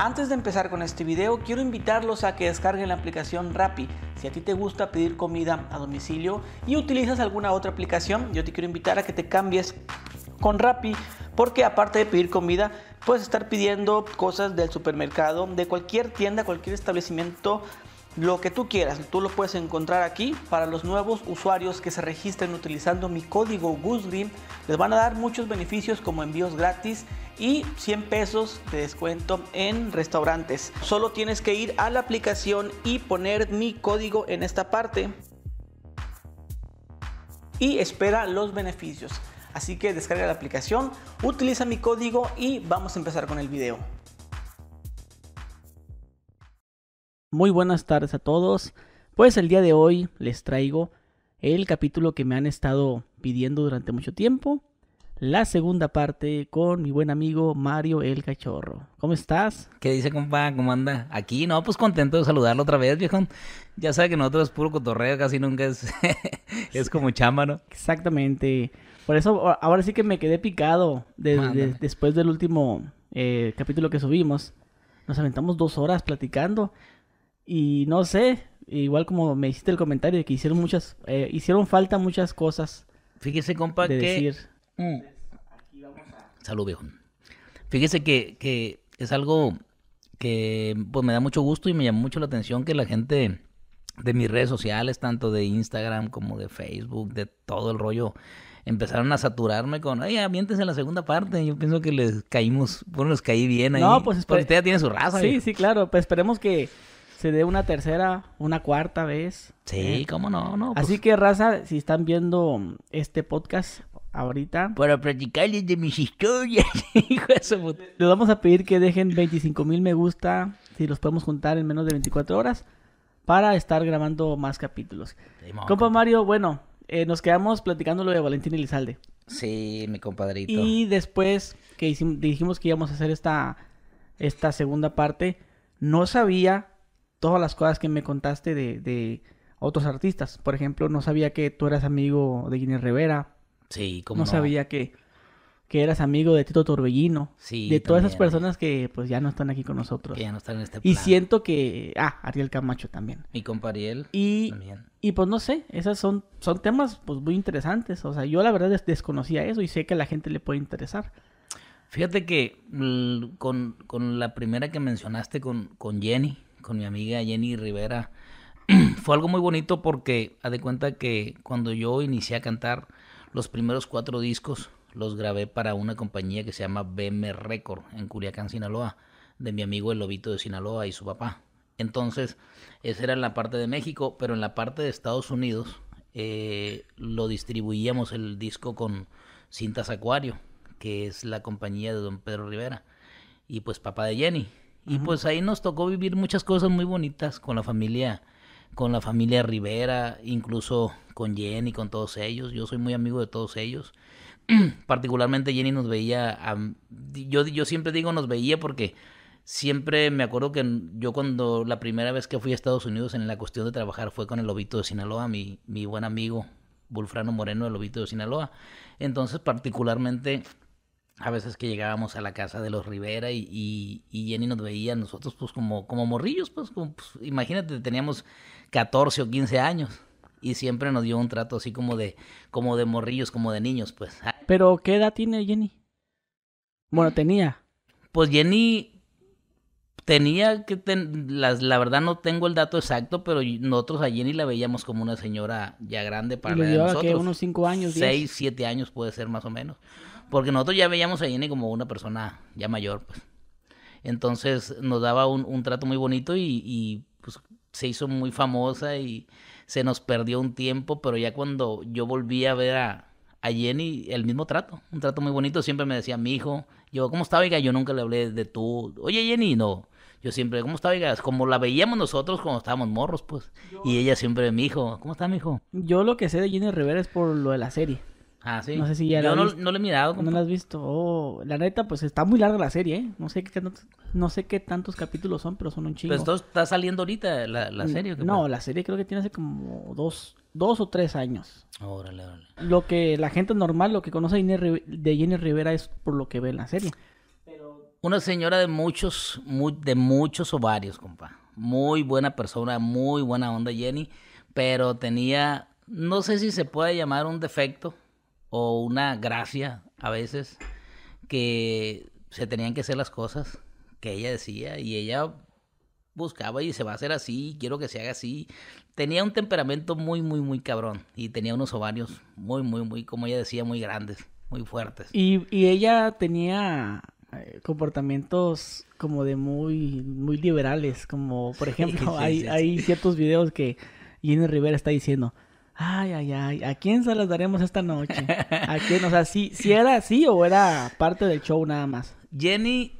Antes de empezar con este video, quiero invitarlos a que descarguen la aplicación Rappi. Si a ti te gusta pedir comida a domicilio y utilizas alguna otra aplicación, yo te quiero invitar a que te cambies con Rappi, porque aparte de pedir comida, puedes estar pidiendo cosas del supermercado, de cualquier tienda, cualquier establecimiento lo que tú quieras. Tú lo puedes encontrar aquí. Para los nuevos usuarios que se registren utilizando mi código GooseGreen, les van a dar muchos beneficios como envíos gratis y 100 pesos de descuento en restaurantes. Solo tienes que ir a la aplicación y poner mi código en esta parte y espera los beneficios. Así que descarga la aplicación, utiliza mi código y vamos a empezar con el video. Muy buenas tardes a todos. Pues el día de hoy les traigo el capítulo que me han estado pidiendo durante mucho tiempo la segunda parte con mi buen amigo Mario el Cachorro. ¿Cómo estás? ¿Qué dice, compa? ¿Cómo anda? Aquí, no, pues contento de saludarlo otra vez, viejo. Ya sabe que nosotros es puro cotorreo, casi nunca es, es como chama ¿no? Exactamente. Por eso ahora sí que me quedé picado después del último eh, capítulo que subimos. Nos aventamos dos horas platicando y no sé, igual como me hiciste el comentario de que hicieron muchas, eh, hicieron falta muchas cosas. Fíjese, compa, que... Mm. Salud, viejo. Fíjese que, que es algo que pues me da mucho gusto y me llama mucho la atención que la gente de mis redes sociales, tanto de Instagram como de Facebook, de todo el rollo, empezaron a saturarme con, ay, en la segunda parte. Yo pienso que les caímos, bueno, les caí bien ahí. No, pues Porque usted ya tiene su raza. Sí, sí, claro. Pues esperemos que se dé una tercera, una cuarta vez. Sí, ¿eh? cómo no, no. Pues. Así que, raza, si están viendo este podcast ahorita. Para platicarles de mis historias. Les vamos a pedir que dejen 25 mil me gusta si los podemos juntar en menos de 24 horas para estar grabando más capítulos. Compa Mario, bueno, eh, nos quedamos platicando lo de Valentín Elizalde. Sí, mi compadrito. Y después que dijimos que íbamos a hacer esta, esta segunda parte, no sabía todas las cosas que me contaste de, de otros artistas. Por ejemplo, no sabía que tú eras amigo de Guinea Rivera, Sí, como. No, sabía que, eras amigo de Tito Torbellino. De todas esas personas que pues ya no están aquí con nosotros. Que ya no están en este Y siento que. Ah, Ariel Camacho también. y con Ariel. Y. Y pues no sé, esos son, son temas pues muy interesantes. O sea, yo la verdad desconocía eso y sé que a la gente le puede interesar. Fíjate que mm, con, la primera que mencionaste con, con Jenny, con mi amiga Jenny Rivera, fue algo muy bonito porque, a de cuenta que cuando yo inicié a cantar, los primeros cuatro discos los grabé para una compañía que se llama BM Record en Culiacán, Sinaloa, de mi amigo el Lobito de Sinaloa y su papá. Entonces, esa era en la parte de México, pero en la parte de Estados Unidos eh, lo distribuíamos el disco con Cintas Acuario, que es la compañía de don Pedro Rivera, y pues papá de Jenny. Y pues ahí nos tocó vivir muchas cosas muy bonitas con la familia, con la familia Rivera, incluso con Jenny, con todos ellos. Yo soy muy amigo de todos ellos. Particularmente Jenny nos veía, yo, yo siempre digo nos veía porque siempre me acuerdo que yo cuando la primera vez que fui a Estados Unidos en la cuestión de trabajar fue con el Lobito de Sinaloa, mi, buen amigo Bulfrano Moreno, el Lobito de Sinaloa. Entonces particularmente a veces que llegábamos a la casa de los Rivera y, Jenny nos veía nosotros pues como, como morrillos, pues, pues imagínate, teníamos 14 o 15 años y siempre nos dio un trato así como de, como de morrillos, como de niños, pues. Ah. Pero ¿qué edad tiene Jenny? Bueno, tenía. Pues Jenny tenía que la, verdad no tengo el dato exacto, pero nosotros a Jenny la veíamos como una señora ya grande para nosotros. Que unos cinco años, seis, siete años puede ser más o menos, porque nosotros ya veíamos a Jenny como una persona ya mayor, pues. Entonces nos daba un, trato muy bonito y, y pues se hizo muy famosa y se nos perdió un tiempo, pero ya cuando yo volví a ver a, Jenny, el mismo trato, un trato muy bonito, siempre me decía, mi hijo, yo, ¿cómo está, Oiga, yo nunca le hablé de tú, oye Jenny, no, yo siempre, ¿cómo está, oiga? Como la veíamos nosotros cuando estábamos morros, pues. Y ella siempre, mi hijo, ¿cómo está, mi hijo? Yo lo que sé de Jenny Rivera es por lo de la serie. Ah, no sé si ya no, lo he mirado. No lo has visto. Oh, la neta, pues está muy larga la serie, ¿eh? No sé qué, tantos, no sé qué tantos capítulos son, pero son un chingo. Pues está saliendo ahorita la, la serie. no, la serie creo que tiene hace como dos, dos o tres años. Órale, órale. Lo que la gente normal, lo que conoce de Jenny Rivera es por lo que ve en la serie. Una señora de muchos, muy, de muchos ovarios, compa. Muy buena persona, muy buena onda Jenny, pero tenía, no sé si se puede llamar un defecto o una gracia a veces que se tenían que hacer las cosas que ella decía y ella buscaba y se va a hacer así, quiero que se haga así. Tenía un temperamento muy, muy, muy cabrón y tenía unos ovarios muy, muy, muy, como ella decía, muy grandes, muy fuertes. Y, ella tenía eh, comportamientos como de muy, muy liberales, como por ejemplo, hay, ciertos videos que Jenny Rivera está diciendo, ay, ay, ay, ¿a quién se las daremos esta noche? ¿A quién? O sea, si era así o era parte del show nada más? Jenny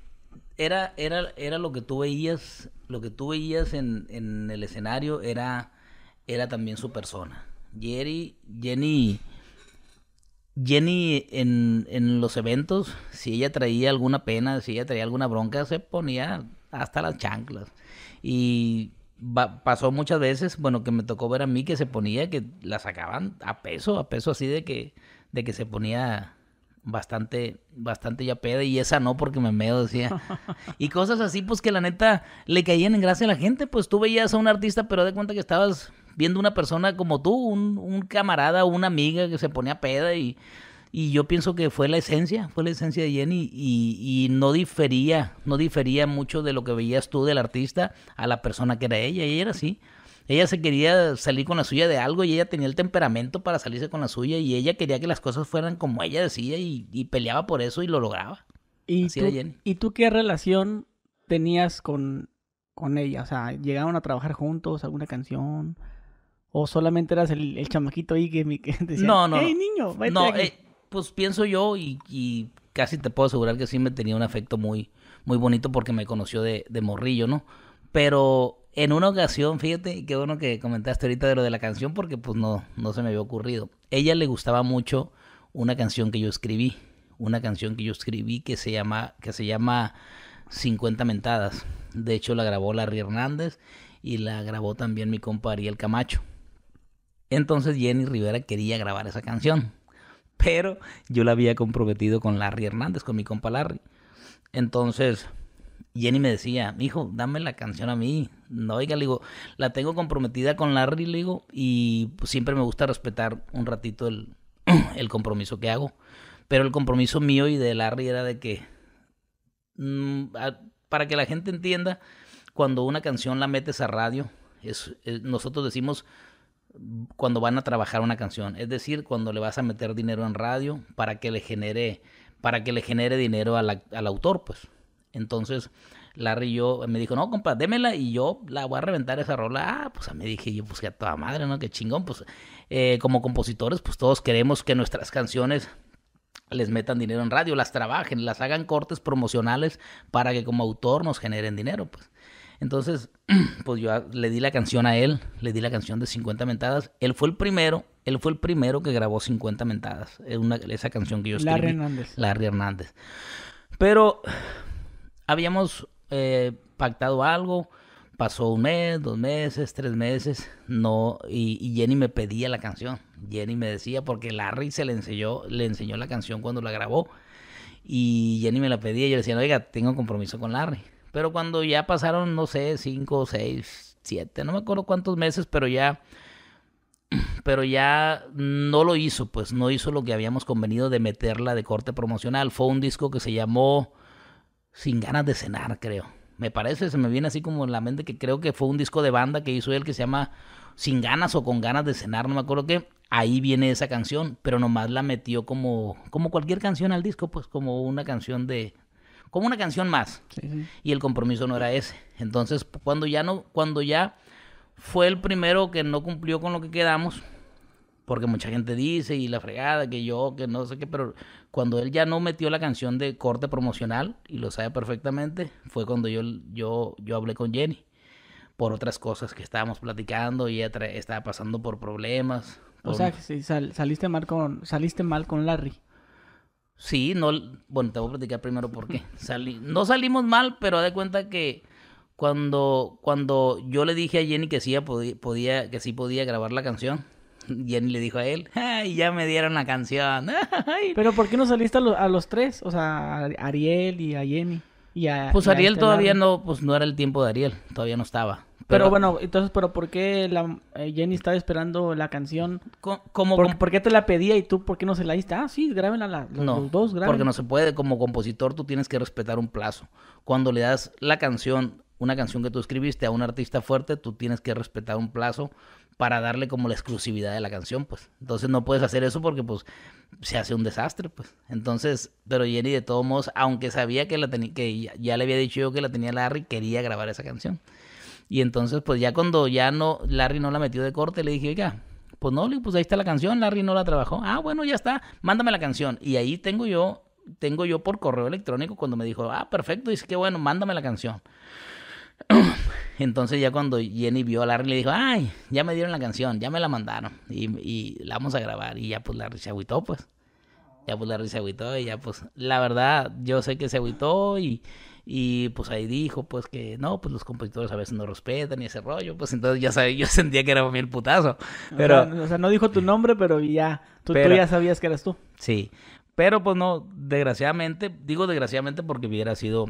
era, era, era lo que tú veías, lo que tú veías en, el escenario era, era también su persona. Jerry, Jenny, Jenny en, en los eventos, si ella traía alguna pena, si ella traía alguna bronca, se ponía hasta las chanclas. Y pasó muchas veces, bueno, que me tocó ver a mí que se ponía, que la sacaban a peso, a peso así de que, de que se ponía bastante, bastante ya peda y esa no porque me medo, decía. Y cosas así, pues que la neta le caían en gracia a la gente, pues tú veías a un artista, pero de cuenta que estabas viendo una persona como tú, un, un camarada, una amiga que se ponía peda y y yo pienso que fue la esencia, fue la esencia de Jenny y, no difería, no difería mucho de lo que veías tú del artista a la persona que era ella. Ella era así. Ella se quería salir con la suya de algo y ella tenía el temperamento para salirse con la suya y ella quería que las cosas fueran como ella decía y, peleaba por eso y lo lograba. ¿Y, tú, ¿y tú qué relación tenías con, con ella? O sea, ¿llegaron a trabajar juntos alguna canción? ¿O solamente eras el, chamaquito ahí que, decía, no, no, niño, no, pues pienso yo y, casi te puedo asegurar que sí me tenía un afecto muy, muy bonito porque me conoció de, morrillo, ¿no? Pero en una ocasión, fíjate, qué bueno que comentaste ahorita de lo de la canción porque pues no, no se me había ocurrido. Ella le gustaba mucho una canción que yo escribí, una canción que yo escribí que se llama, que se llama 50 mentadas. De hecho la grabó Larry Hernández y la grabó también mi compa Ariel Camacho. Entonces Jenny Rivera quería grabar esa canción pero yo la había comprometido con Larry Hernández, con mi compa Larry. Entonces, Jenny me decía, hijo, dame la canción a mí. No, oiga, le digo, la tengo comprometida con Larry, le digo, y siempre me gusta respetar un ratito el, compromiso que hago. Pero el compromiso mío y de Larry era de que, mm, para que la gente entienda, cuando una canción la metes a radio, es, nosotros decimos cuando van a trabajar una canción, es decir, cuando le vas a meter dinero en radio para que le genere, para que le genere dinero al autor, pues. Entonces, Larry yo me dijo, no, compadre, démela y yo la voy a reventar esa rola. Ah, pues a mí dije, yo pues que a toda madre, ¿no? que chingón, pues eh, como compositores, pues todos queremos que nuestras canciones les metan dinero en radio, las trabajen, las hagan cortes promocionales para que como autor nos generen dinero, pues. Entonces, pues yo le di la canción a él, le di la canción de 50 mentadas. Él fue el primero, él fue el primero que grabó 50 mentadas. una, esa canción que yo escribí. Larry Hernández. Larry Hernández. Pero habíamos eh, pactado algo. Pasó un mes, dos meses, tres meses, no, y, Jenny me pedía la canción. Jenny me decía, porque Larry se le enseñó, le enseñó la canción cuando la grabó. Y Jenny me la pedía y yo le decía, oiga, tengo compromiso con Larry. Pero cuando ya pasaron, no sé, cinco, seis, siete, no me acuerdo cuántos meses, pero ya, pero ya no lo hizo, pues no hizo lo que habíamos convenido de meterla de corte promocional. Fue un disco que se llamó Sin ganas de cenar, creo. Me parece, se me viene así como en la mente que creo que fue un disco de banda que hizo él que se llama Sin ganas o con ganas de cenar, no me acuerdo qué. Ahí viene esa canción, pero nomás la metió como, como cualquier canción al disco, pues como una canción de, como una canción más. Y el compromiso no era ese. Entonces, cuando ya no, cuando ya fue el primero que no cumplió con lo que quedamos, porque mucha gente dice y la fregada, que yo, que no sé qué, pero cuando él ya no metió la canción de corte promocional, y lo sabe perfectamente, fue cuando yo, yo, yo hablé con Jenny por otras cosas que estábamos platicando y estaba pasando por problemas. O sea, saliste, mal con, saliste mal con Larry. Sí, no, bueno, te voy a platicar primero por qué. Salí, no salimos mal, pero de cuenta que cuando, cuando yo le dije a Jenny que sí, podía, que sí podía grabar la canción, Jenny le dijo a él, ¡ay, ya me dieron la canción! Pero ¿por qué no saliste a, a, los tres? O sea, a Ariel y a Jenny. Y a, pues Ariel este todavía no, pues no era el tiempo de Ariel, todavía no estaba. Pero, bueno, entonces, ¿pero por qué la, eh, Jenny estaba esperando la canción? como ¿Por, qué te la pedía y tú por qué no se la diste? Ah, sí, grábenla la, dos, grábenla. Porque no se puede, como compositor tú tienes que respetar un plazo. Cuando le das la canción, una canción que tú escribiste a un artista fuerte, tú tienes que respetar un plazo para darle como la exclusividad de la canción, pues. Entonces no puedes hacer eso porque pues se hace un desastre, pues. Entonces, pero Jenny de todos modos, aunque sabía que la que ya le había dicho yo que la tenía Larry, quería grabar esa canción. Y entonces, pues ya cuando ya no, Larry no la metió de corte, le dije, oiga, pues no, pues ahí está la canción, Larry no la trabajó. Ah, bueno, ya está, mándame la canción. Y ahí tengo yo, tengo yo por correo electrónico cuando me dijo, ah, perfecto, dice que bueno, mándame la canción. Entonces ya cuando Jenny vio a Larry le dijo, ay, ya me dieron la canción, ya me la mandaron y, la vamos a grabar. Y ya pues Larry se agüitó, pues. Ya pues Larry se agüitó y ya pues, la verdad, yo sé que se agüitó y y pues ahí dijo, pues que no, pues los compositores a veces no respetan y ese rollo. Pues entonces ya sabía, yo sentía que era el putazo. Pero, o sea, no dijo tu nombre, pero ya, tú, ya sabías que eras tú. Sí, pero pues no, desgraciadamente, digo desgraciadamente porque hubiera sido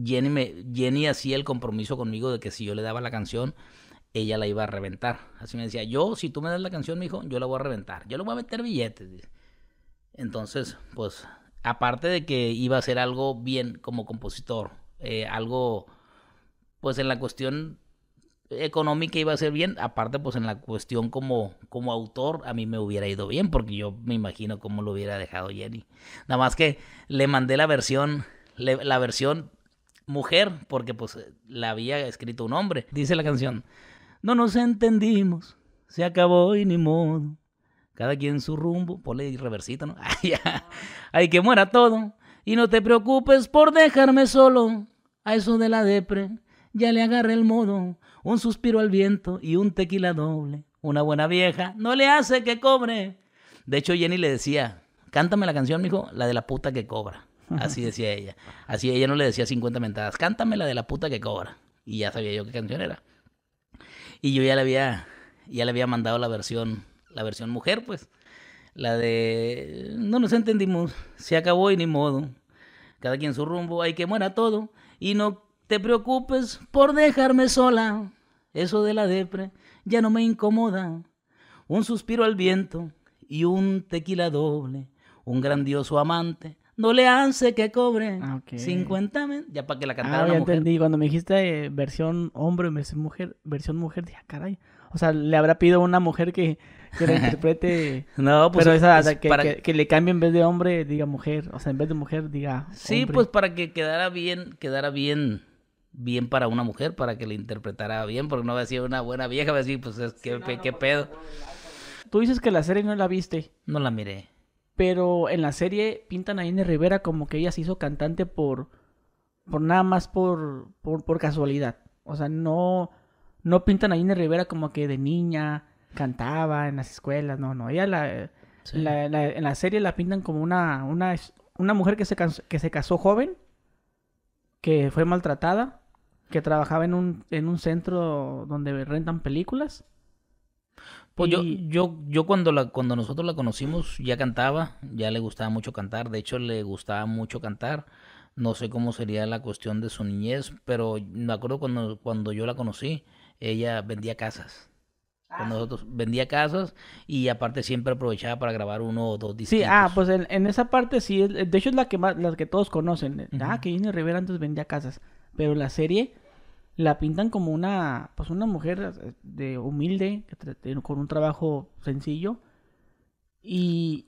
Jenny, me, Jenny hacía el compromiso conmigo de que si yo le daba la canción, ella la iba a reventar. Así me decía, yo, si tú me das la canción, mijo, yo la voy a reventar. Yo le voy a meter billetes. Entonces, pues aparte de que iba a ser algo bien como compositor, eh, algo, pues en la cuestión económica iba a ser bien, aparte pues en la cuestión como, como autor a mí me hubiera ido bien, porque yo me imagino cómo lo hubiera dejado Jenny. Nada más que le mandé la versión, la versión mujer, porque pues la había escrito un hombre, dice la canción. No nos entendimos, se acabó y ni modo. Cada quien su rumbo, ponle reversita, ¿no? Ah, ah. Ay, ay, que muera todo. Y no te preocupes por dejarme solo. A eso de la depre, ya le agarré el modo. Un suspiro al viento y un tequila doble. Una buena vieja no le hace que cobre. De hecho, Jenny le decía, cántame la canción, mijo, la de la puta que cobra. Así decía ella. Así ella no le decía 50 mentadas. Cántame la de la puta que cobra. Y ya sabía yo qué canción era. Y yo ya le había, ya le había mandado la versión la versión mujer, pues. La de no nos entendimos, se acabó y ni modo. Cada quien su rumbo, hay que muera todo. Y no te preocupes por dejarme sola. Eso de la depre ya no me incomoda. Un suspiro al viento y un tequila doble. Un grandioso amante no le hace que cobre ah, okay. 50 ya para que la cantara ah, una entendí, cuando me dijiste eh, versión hombre, versión mujer, versión mujer, dije, ah, caray. O sea, le habrá pido a una mujer que que la interprete. no, pues. para... que, le cambie en vez de hombre, diga mujer. O sea, en vez de mujer, diga. Hombre. Sí, pues para que quedara bien, quedara bien bien para una mujer, para que le interpretara bien, porque no va a ser una buena vieja, va a decir, pues, es qué, pedo. Tú dices que la serie no la viste. No la miré. Pero en la serie pintan a Inés Rivera como que ella se hizo cantante por, por nada más por, por, por casualidad. O sea, no, no pintan a Inés Rivera como que de niña, cantaba en las escuelas, no, no, ella eh, la, en la serie la pintan como una, una, una mujer que se, casó, que se casó joven, que fue maltratada, que trabajaba en un, en un centro donde rentan películas. Pues yo, yo, yo cuando la, cuando nosotros la conocimos, ya cantaba, ya le gustaba mucho cantar, de hecho le gustaba mucho cantar. No sé cómo sería la cuestión de su niñez, pero me acuerdo cuando, cuando yo la conocí, ella vendía casas. Ah. nosotros vendía casas y aparte siempre aprovechaba para grabar uno o dos discos. Sí, ah, pues en, esa parte sí, de hecho es la que más, la que todos conocen. Eh, ah, que Jenny Rivera antes vendía casas, pero la serie la pintan como una, pues una mujer eh, de humilde, con un trabajo sencillo. Y,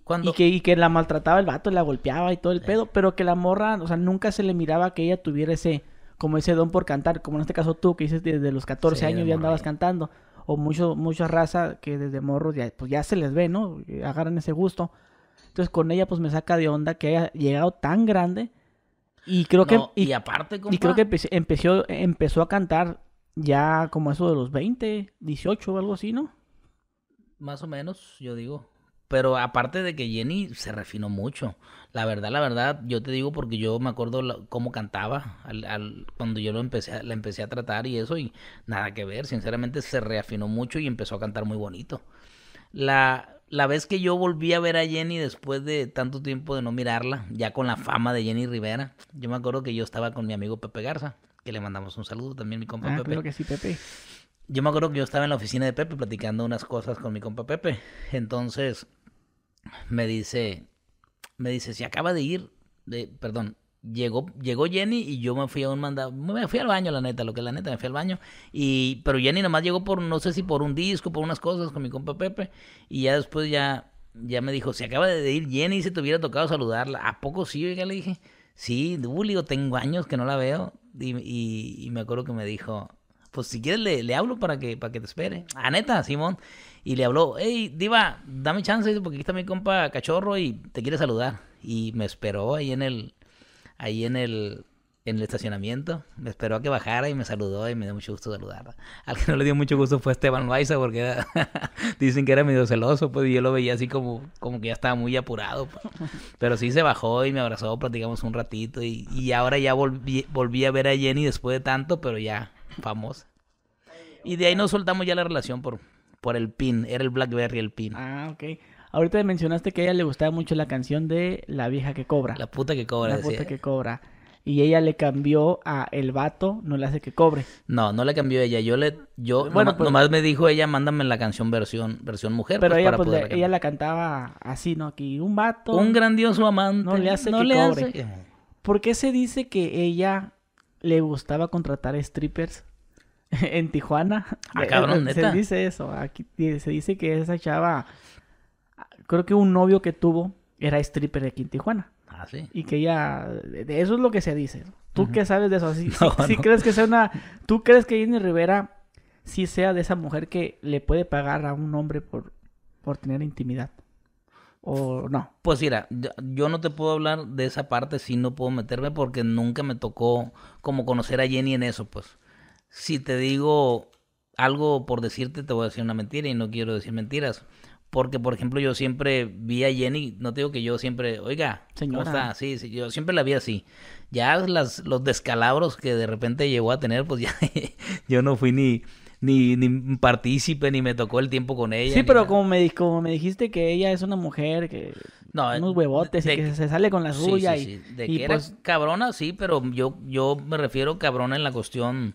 que, la maltrataba el vato, la golpeaba y todo el pedo, pero que la morra, o sea, nunca se le miraba que ella tuviera ese, como ese don por cantar, como en este caso tú, que dices desde los 14 años ya andabas cantando o mucho, mucha raza que desde morros ya, pues, ya se les ve, ¿no? Eh, agarran ese gusto. Entonces con ella pues me saca de onda que haya llegado tan grande. Y creo que... Y, aparte, Y creo que empezó, empezó a cantar ya como eso de los 20, 18 o algo así, ¿no? Más o menos, yo digo. Pero aparte de que Jenny se refinó mucho. La verdad, la verdad, yo te digo porque yo me acuerdo cómo cantaba cuando yo lo empecé, la empecé a tratar y eso, y nada que ver. Sinceramente se reafinó mucho y empezó a cantar muy bonito. La, la vez que yo volví a ver a Jenny después de tanto tiempo de no mirarla, ya con la fama de Jenny Rivera, yo me acuerdo que yo estaba con mi amigo Pepe Garza, que le mandamos un saludo también, mi compa ah, Pepe. que sí, Pepe. Yo me acuerdo que yo estaba en la oficina de Pepe platicando unas cosas con mi compa Pepe. Entonces me dice, me dice, si acaba de ir, perdón, llegó, llegó Jenny y yo me fui a un mandado, me fui al baño, la neta, lo que la neta, me fui al baño, y, pero Jenny nomás llegó por, no sé si por un disco, por unas cosas con mi compa Pepe, y ya después ya, ya me dijo, si acaba de ir Jenny y se te hubiera tocado saludarla, ¿a poco sí? yo le dije, sí, Julio, tengo años que no la veo, y, y me acuerdo que me dijo, pues si quieres le, hablo para que, para que te espere. A ah, neta, Simón y le habló, hey, Diva, dame chance, porque aquí está mi compa Cachorro y te quiere saludar. Y me esperó ahí en el, ahí en el, en el estacionamiento, me esperó a que bajara y me saludó y me dio mucho gusto saludarla. Al que no le dio mucho gusto fue Esteban Loaiza porque dicen que era medio celoso, pues y yo lo veía así como, como que ya estaba muy apurado. Pues. Pero sí se bajó y me abrazó, platicamos un ratito y, ahora ya volví a ver a Jenny después de tanto, pero ya famosa. Y de ahí nos soltamos ya la relación por, por el pin, era el Blackberry el pin. Ah, ok. Ahorita mencionaste que a ella le gustaba mucho la canción de La vieja que cobra. La puta que cobra, La puta que cobra. Y ella le cambió a El vato no le hace que cobre. No, no le cambió ella. Yo le yo bueno, pues- nomás, me dijo ella, mándame la canción versión versión mujer Pero pues, ella, pues, la, ella la cantaba así, ¿no? Aquí un vato un grandioso amante no le hace que cobre. ¿Por qué se dice que ella le gustaba contratar strippers en Tijuana. Ah, eh, eh, se dice eso. Aquí se dice que esa chava. Creo que un novio que tuvo era stripper aquí en Tijuana. Ah, sí. Y que ella. De eso es lo que se dice. ¿Tú qué sabes de eso? si crees que sea una. ¿Tú crees que Jenny Rivera sí sea de esa mujer que le puede pagar a un hombre por, por tener intimidad? ¿O no? Pues mira, yo no te puedo hablar de esa parte si no puedo meterme porque nunca me tocó como conocer a Jenny en eso, pues si te digo algo por decirte, te voy a decir una mentira y no quiero decir mentiras. Porque, por ejemplo, yo siempre vi a Jenny, no te digo que yo siempre, oiga, Señora. ¿cómo Sí, yo siempre la vi así. Ya las, los descalabros que de repente llegó a tener, pues ya yo no fui ni, ni, ni partícipe, ni me tocó el tiempo con ella. Sí, pero como me, como me dijiste que ella es una mujer que... No, unos huevotes y que, se sale con la suya. Sí, y, De pues cabrona, sí, pero yo, yo me refiero cabrona en la cuestión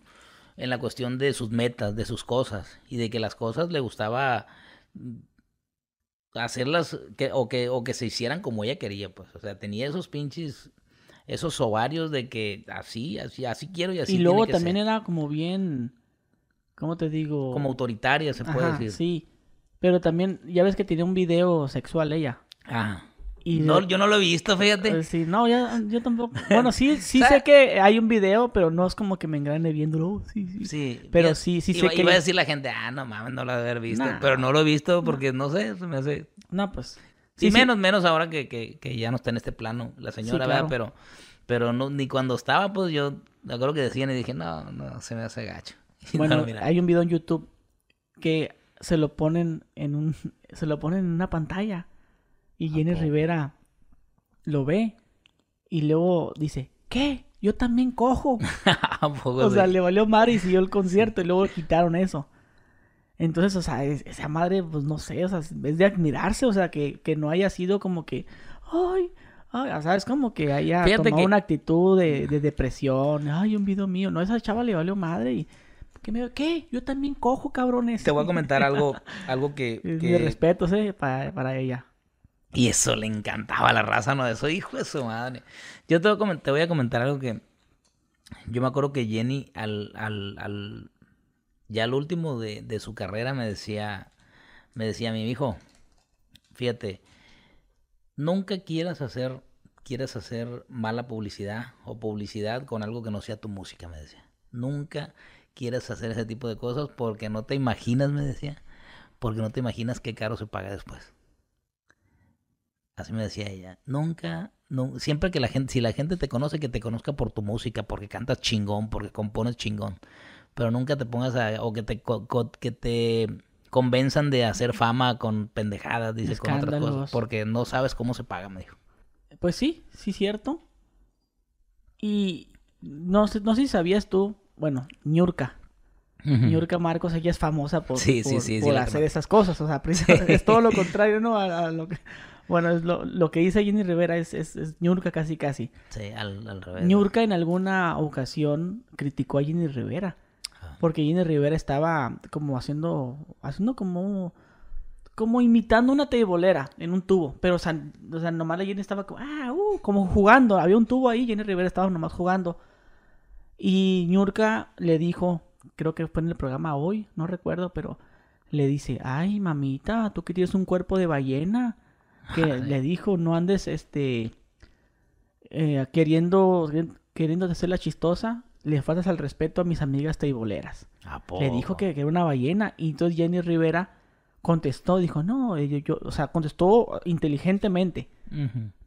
en la cuestión de sus metas, de sus cosas, y de que las cosas le gustaba mm, hacerlas que, o, que, se hicieran como ella quería, pues. O sea, tenía esos pinches, esos ovarios de que así, así, así quiero y así. Y luego también era como bien, ¿cómo te digo? Como autoritaria, se puede decir. Sí, pero también, ya ves que tiene un video sexual ella. Ajá yo... no lo he visto, eh, fíjate. Eh, sí, no, yo tampoco. Bueno, sí, sí sé que hay un video, pero no es como que me engrane viéndolo. Oh, sí, sí. sí pero sí, sí sé Iba a decir la gente, ah, no mames, no lo he visto. Pero no lo he visto porque no, sé, se me hace. No, pues. Sí, menos, menos ahora que, ya no está en este plano la señora, ¿verdad? Pero, pero no, ni cuando estaba, pues yo, de acuerdo que decían y dije, no, no, se me hace gacho. bueno, mira. hay un video en YouTube que se lo ponen en un, se lo ponen en una pantalla y ah, Jenny Rivera lo ve y luego dice, ¿qué? Yo también cojo. o sea, le valió madre y siguió el concierto y luego quitaron eso. Entonces, o sea, esa madre, pues no sé, o sea, es de admirarse, o sea, que, no haya sido como que, ay, ay, o sea, es como que haya tomado una actitud de, depresión, ay, un video mío, no, esa chava le valió madre y... Que me, ¿Qué? Yo también cojo, cabrones. Te voy a comentar algo, algo que... que... De respeto, ¿sí? Eh, para, para ella. Y eso le encantaba a la raza, ¿no? De eso, hijo de su madre. Yo te voy a, te voy a comentar algo que. Yo me acuerdo que Jenny, al, ya al último de, su carrera, me decía, me decía mi hijo, fíjate, nunca quieras hacer, quieras hacer mala publicidad o publicidad con algo que no sea tu música, me decía. Nunca quieras hacer ese tipo de cosas porque no te imaginas, me decía, porque no te imaginas qué caro se paga después. Así me decía ella. Nunca, siempre que la gente, si la gente te conoce, que te conozca por tu música, porque cantas chingón, porque compones chingón. Pero nunca te pongas a, o que te, que te convenzan de hacer fama con pendejadas, Dices con otras cosas. Porque no sabes cómo se paga, me dijo. Pues sí, sí, cierto. Y no, no sé si sabías tú, bueno, Ñurka, Ñurka Marcos, ella es famosa por, sí, hacer esas cosas. O sea, es todo lo contrario, ¿no? lo que, bueno, lo, que dice Jenny Rivera es, es, es Ñurka casi casi. Sí, al, revés. Ñurka en alguna ocasión criticó a Jenny Rivera. Porque Jenny Rivera estaba como haciendo, haciendo como, como imitando una tebolera en un tubo. Pero, o sea, o sea nomás la Jenny estaba como, ah, uh, como jugando. Había un tubo ahí, Jenny Rivera estaba nomás jugando. Y Ñurka le dijo, creo que fue en el programa hoy, no recuerdo, pero le dice, ay, mamita, tú que tienes un cuerpo de ballena que ah, le dijo, no andes este eh, queriendo, queriendo hacer la chistosa, le faltas al respeto a mis amigas teiboleras. Le dijo que, era una ballena y entonces Jenny Rivera contestó, dijo, no, eh, yo, yo o sea, contestó inteligentemente.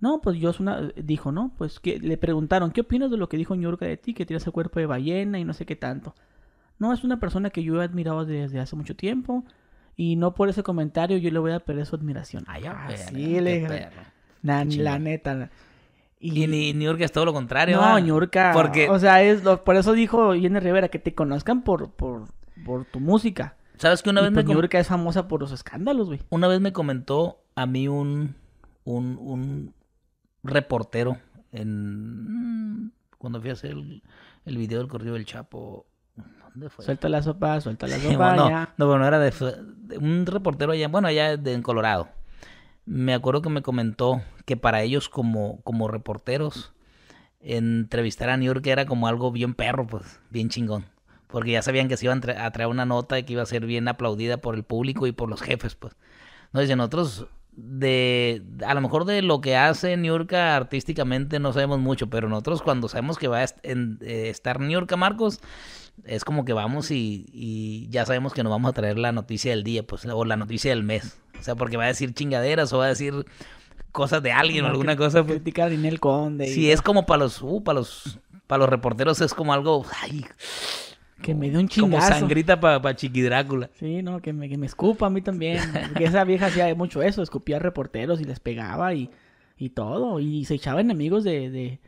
No, pues yo es una, dijo, no, pues que le preguntaron, ¿qué opinas de lo que dijo Ñurka de ti, que tienes el cuerpo de ballena y no sé qué tanto? No, es una persona que yo he admirado desde hace mucho tiempo, y no por ese comentario yo le voy a perder su admiración. Ay, ya, ah, sí, le La, neta. Y, y es todo lo contrario. No, Niurka. Porque... O sea, es por eso dijo Jenny Rivera, que te conozcan por, por, tu música. ¿Sabes que una vez pues me... Niurka es famosa por los escándalos, güey. Una vez me comentó a mí un, un, reportero en... Mm, cuando fui a hacer el, el video del corrido del Chapo, Suelta la sopa, suelta la sopa. no, no, bueno, era de, un reportero allá, bueno, allá en Colorado. Me acuerdo que me comentó que para ellos como, como reporteros, entrevistar a New York era como algo bien perro, pues, bien chingón. Porque ya sabían que se iban a, traer una nota y que iba a ser bien aplaudida por el público y por los jefes, pues. No, dicen, nosotros de a lo mejor de lo que hace New York artísticamente no sabemos mucho, pero nosotros cuando sabemos que va a eh, estar New York Marcos, es como que vamos y, ya sabemos que nos vamos a traer la noticia del día, pues, o la noticia del mes. O sea, porque va a decir chingaderas o va a decir cosas de alguien o alguna cosa. Política pues. de Inel Conde. Sí, es como para los, uh, para los, para los reporteros es como algo, que me dio un chingazo. Como sangrita para Chiqui Chiquidrácula. Sí, no, que me, que me escupa a mí también. esa vieja hacía mucho eso, escupía reporteros y les pegaba y, y todo. Y se echaba enemigos de,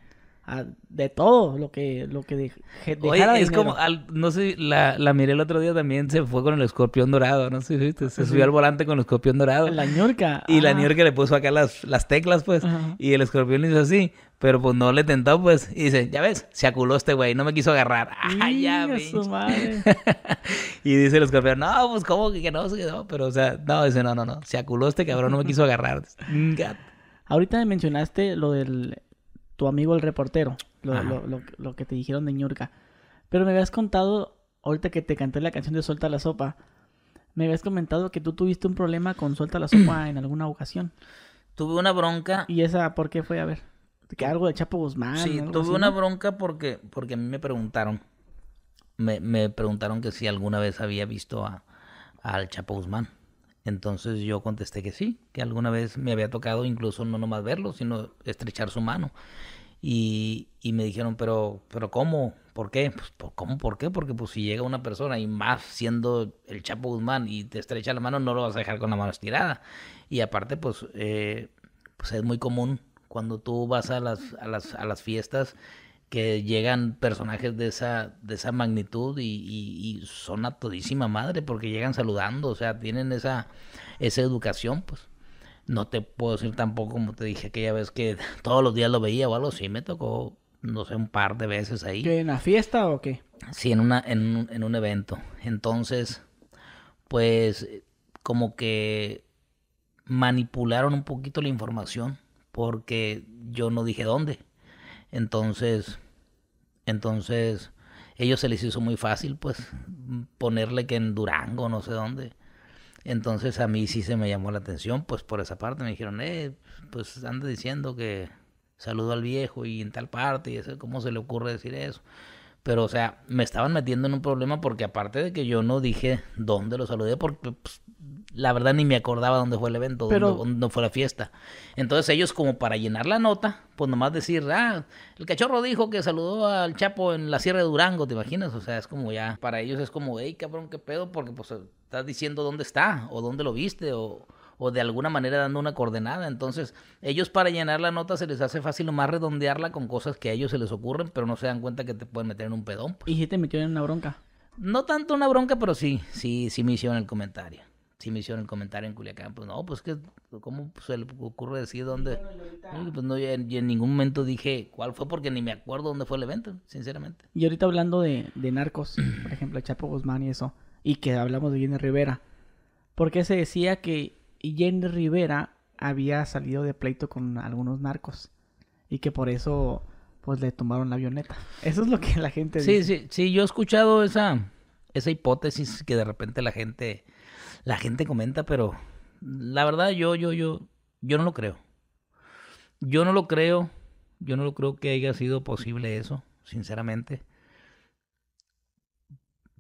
de todo lo que, lo que es como, no sé, la, la, miré el otro día también, se fue con el escorpión dorado, no sé si viste, se ah, subió al volante con el escorpión dorado. La ñorca. Y la ah. ñorca le puso acá las, las teclas, pues, y el escorpión le hizo así, pero pues no le tentó, pues, y dice, ya ves, se aculó este güey, no me quiso agarrar. ¡Ay, ya, su madre. Y dice el escorpión, no, pues, ¿cómo que no? no? Pero, o sea, no, dice, no, no, no, se aculó este cabrón, no me quiso agarrar. Ahorita mencionaste lo del tu amigo el reportero, lo, lo, lo, que te dijeron de Ñurka. Pero me habías contado, ahorita que te canté la canción de Suelta la Sopa, me habías comentado que tú tuviste un problema con Suelta la Sopa en alguna ocasión. Tuve una bronca. ¿Y esa por qué fue? A ver, que algo de Chapo Guzmán. Sí, tuve una bronca porque, porque a mí me preguntaron, me, preguntaron que si alguna vez había visto a, al Chapo Guzmán. Entonces yo contesté que sí, que alguna vez me había tocado incluso no nomás verlo, sino estrechar su mano. Y, me dijeron, pero, pero ¿cómo? ¿Por qué? Pues, ¿cómo? ¿Por qué? Porque pues si llega una persona y más siendo el Chapo Guzmán y te estrecha la mano, no lo vas a dejar con la mano estirada. Y aparte, pues, eh, pues es muy común cuando tú vas a a las, a las fiestas que llegan personajes de esa, de esa magnitud y, y, son a todísima madre porque llegan saludando, o sea, tienen esa, esa educación, pues. No te puedo decir tampoco, como te dije aquella vez, que todos los días lo veía o algo, sí me tocó, no sé, un par de veces ahí. ¿En la fiesta o qué? Sí, en, una, en, en un evento. Entonces, pues, eh, como que manipularon un poquito la información porque yo no dije dónde entonces, entonces, ellos se les hizo muy fácil, pues, ponerle que en Durango, no sé dónde. Entonces a mí sí se me llamó la atención, pues por esa parte me dijeron, eh, pues anda diciendo que saludo al viejo y en tal parte, y ¿cómo se le ocurre decir eso? Pero, o sea, me estaban metiendo en un problema porque aparte de que yo no dije dónde lo saludé, porque pues, la verdad ni me acordaba dónde fue el evento, dónde, dónde, fue la fiesta. Entonces ellos como para llenar la nota, pues nomás decir, ah, el cachorro dijo que saludó al Chapo en la Sierra de Durango, ¿te imaginas? O sea, es como ya, para ellos es como, hey, cabrón, qué pedo, porque pues estás diciendo dónde está o dónde lo viste o o de alguna manera dando una coordenada. Entonces, ellos para llenar la nota se les hace fácil o más redondearla con cosas que a ellos se les ocurren, pero no se dan cuenta que te pueden meter en un pedón. Pues. ¿Y si te metió en una bronca? No tanto una bronca, pero sí, sí, sí me hicieron el comentario. Sí me hicieron el comentario en Culiacán. Pues no, pues que, ¿cómo se le ocurre decir dónde? pues no, en, ningún momento dije cuál fue porque ni me acuerdo dónde fue el evento, sinceramente. Y ahorita hablando de, narcos, por ejemplo, Chapo Guzmán y eso, y que hablamos de Jenny Rivera, porque se decía que y Jenny Rivera había salido de pleito con algunos narcos y que por eso pues le tomaron la avioneta. Eso es lo que la gente sí, dice. Sí, sí, yo he escuchado esa esa hipótesis que de repente la gente la gente comenta, pero la verdad yo yo yo yo no lo creo. Yo no lo creo. Yo no lo creo que haya sido posible eso, sinceramente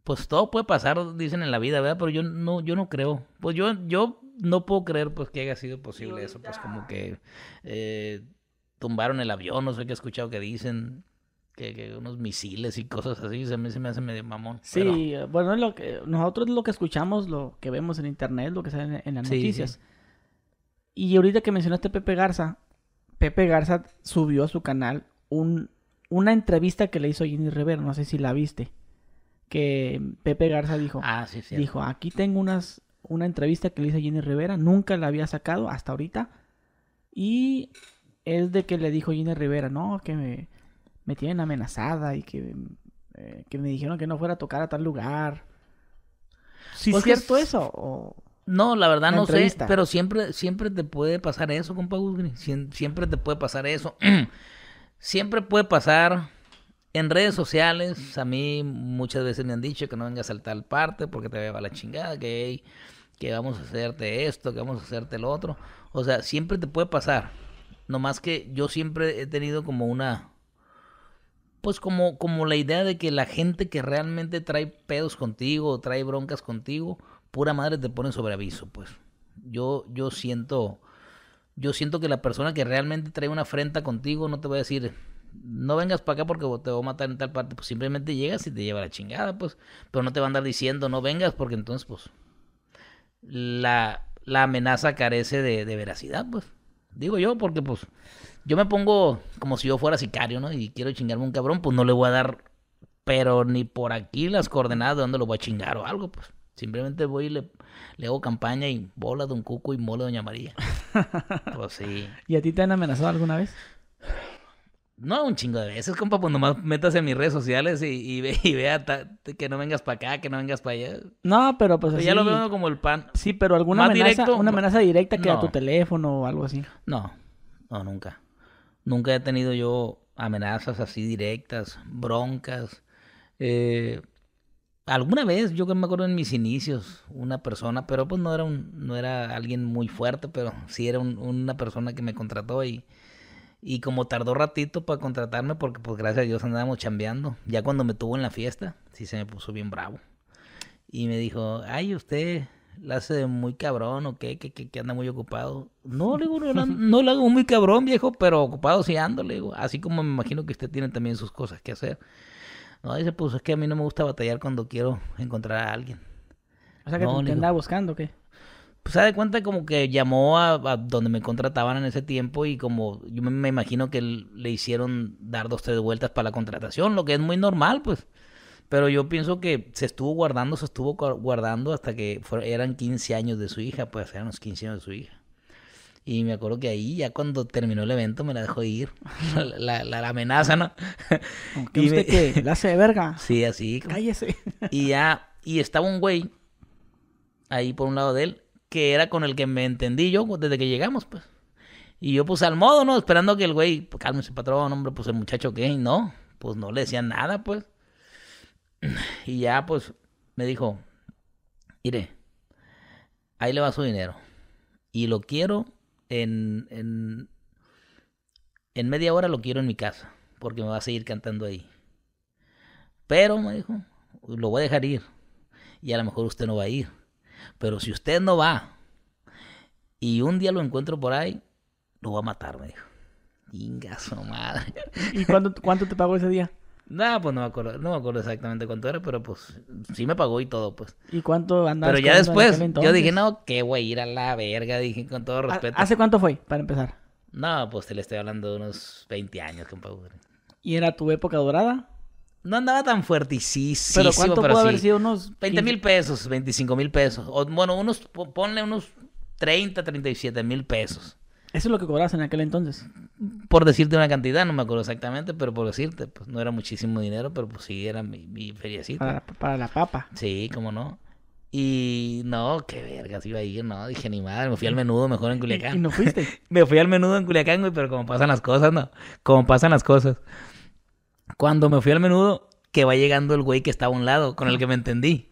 pues todo puede pasar, dicen en la vida, ¿verdad? Pero yo no, yo no creo. Pues yo, yo no puedo creer pues que haya sido posible eso. Pues como que eh, tumbaron el avión, no sé qué he escuchado que dicen. Que, que, unos misiles y cosas así, se me, se me hace medio mamón. Sí, bueno, lo que, nosotros lo que escuchamos, lo que vemos en internet, lo que sale en, las noticias. Y ahorita que mencionaste Pepe Garza, Pepe Garza subió a su canal un, una entrevista que le hizo Jenny Rivera, no sé si la viste que Pepe Garza dijo. Ah, sí, Dijo, aquí tengo unas, una entrevista que le hice a Jenny Rivera, nunca la había sacado hasta ahorita. Y es de que le dijo Jenny Rivera, no, que me, tienen amenazada y eh, que, me dijeron que no fuera a tocar a tal lugar. ¿Sí es cierto eso? No, la verdad no sé, pero siempre, siempre te puede pasar eso, compa siempre te puede pasar eso. siempre puede pasar en redes sociales, a mí muchas veces me han dicho que no vengas a saltar parte porque te va a la chingada, que, que vamos a hacerte esto, que vamos a hacerte lo otro. O sea, siempre te puede pasar. Nomás que yo siempre he tenido como una. Pues como, como la idea de que la gente que realmente trae pedos contigo, trae broncas contigo, pura madre te pone sobre aviso, pues. Yo, yo siento. Yo siento que la persona que realmente trae una afrenta contigo no te va a decir no vengas para acá porque te voy a matar en tal parte. Pues simplemente llegas y te lleva la chingada, pues. Pero no te va a andar diciendo no vengas porque entonces, pues, la, amenaza carece de, veracidad, pues. Digo yo, porque pues yo me pongo como si yo fuera sicario, ¿no? Y quiero chingarme un cabrón, pues no le voy a dar, pero ni por aquí las coordenadas de dónde lo voy a chingar o algo, pues. Simplemente voy y le, le hago campaña y bola un Cuco y mola Doña María. pues sí. ¿Y a ti te han amenazado alguna vez? No, un chingo de veces, compa, pues nomás metas en mis redes sociales y, ve, vea que no vengas para acá, que no vengas para allá. No, pero pues Ya lo veo como el pan. Sí, pero alguna amenaza, una amenaza directa que a tu teléfono o algo así. No, no, nunca. Nunca he tenido yo amenazas así directas, broncas. Eh, alguna vez, yo que me acuerdo en mis inicios, una persona, pero pues no era, un, no era alguien muy fuerte, pero sí era una persona que me contrató y y como tardó ratito para contratarme, porque pues gracias a Dios andábamos chambeando. Ya cuando me tuvo en la fiesta, sí se me puso bien bravo. Y me dijo, ay, usted la hace muy cabrón o qué, que, anda muy ocupado. No, le digo, no, no hago muy cabrón, viejo, pero ocupado sí ando, le digo. Así como me imagino que usted tiene también sus cosas que hacer. No, dice, pues es que a mí no me gusta batallar cuando quiero encontrar a alguien. O sea que andaba buscando, ¿qué? pues se da cuenta como que llamó a, donde me contrataban en ese tiempo y como yo me, imagino que le hicieron dar dos, tres vueltas para la contratación, lo que es muy normal, pues. Pero yo pienso que se estuvo guardando, se estuvo guardando hasta que eran 15 años de su hija, pues eran los 15 años de su hija. Y me acuerdo que ahí, ya cuando terminó el evento, me la dejó ir. La, la, amenaza, ¿no? ¿Qué y usted ¿La hace de verga? Sí, así. Cállese. Y ya, y estaba un güey ahí por un lado de él que era con el que me entendí yo pues, desde que llegamos, pues. Y yo, pues, al modo, ¿no? Esperando que el güey, pues, cálmese, patrón, hombre, pues, el muchacho, que No, pues, no le decía nada, pues. Y ya, pues, me dijo, mire, ahí le va su dinero. Y lo quiero en, en, en media hora, lo quiero en mi casa, porque me va a seguir cantando ahí. Pero, me dijo, lo voy a dejar ir. Y a lo mejor usted no va a ir pero si usted no va y un día lo encuentro por ahí, lo va a matar, me dijo. Inga madre. ¿Y cuánto, te pagó ese día? No, pues no me acuerdo, no me acuerdo exactamente cuánto era, pero pues sí me pagó y todo, pues. ¿Y cuánto andaba? Pero ya después, yo dije, no, qué güey, ir a la verga, dije con todo respeto. ¿Hace cuánto fue, para empezar? No, pues te le estoy hablando de unos 20 años, compadre. ¿Y era tu época dorada? No andaba tan y Pero ¿cuánto pero puede haber sido? Unos 20 mil pesos, 25 mil pesos. bueno, unos, ponle unos 30, 37 mil pesos. Eso es lo que cobraste en aquel entonces. Por decirte una cantidad, no me acuerdo exactamente, pero por decirte, pues no era muchísimo dinero, pero pues sí era mi, mi Para, la papa. Sí, cómo no. Y no, qué vergas iba a ir, no, dije ni madre, me fui al menudo mejor en Culiacán. y no fuiste? me fui al menudo en Culiacán, güey, pero como pasan las cosas, no, como pasan las cosas. Cuando me fui al menudo, que va llegando el güey que estaba a un lado, con el que me entendí.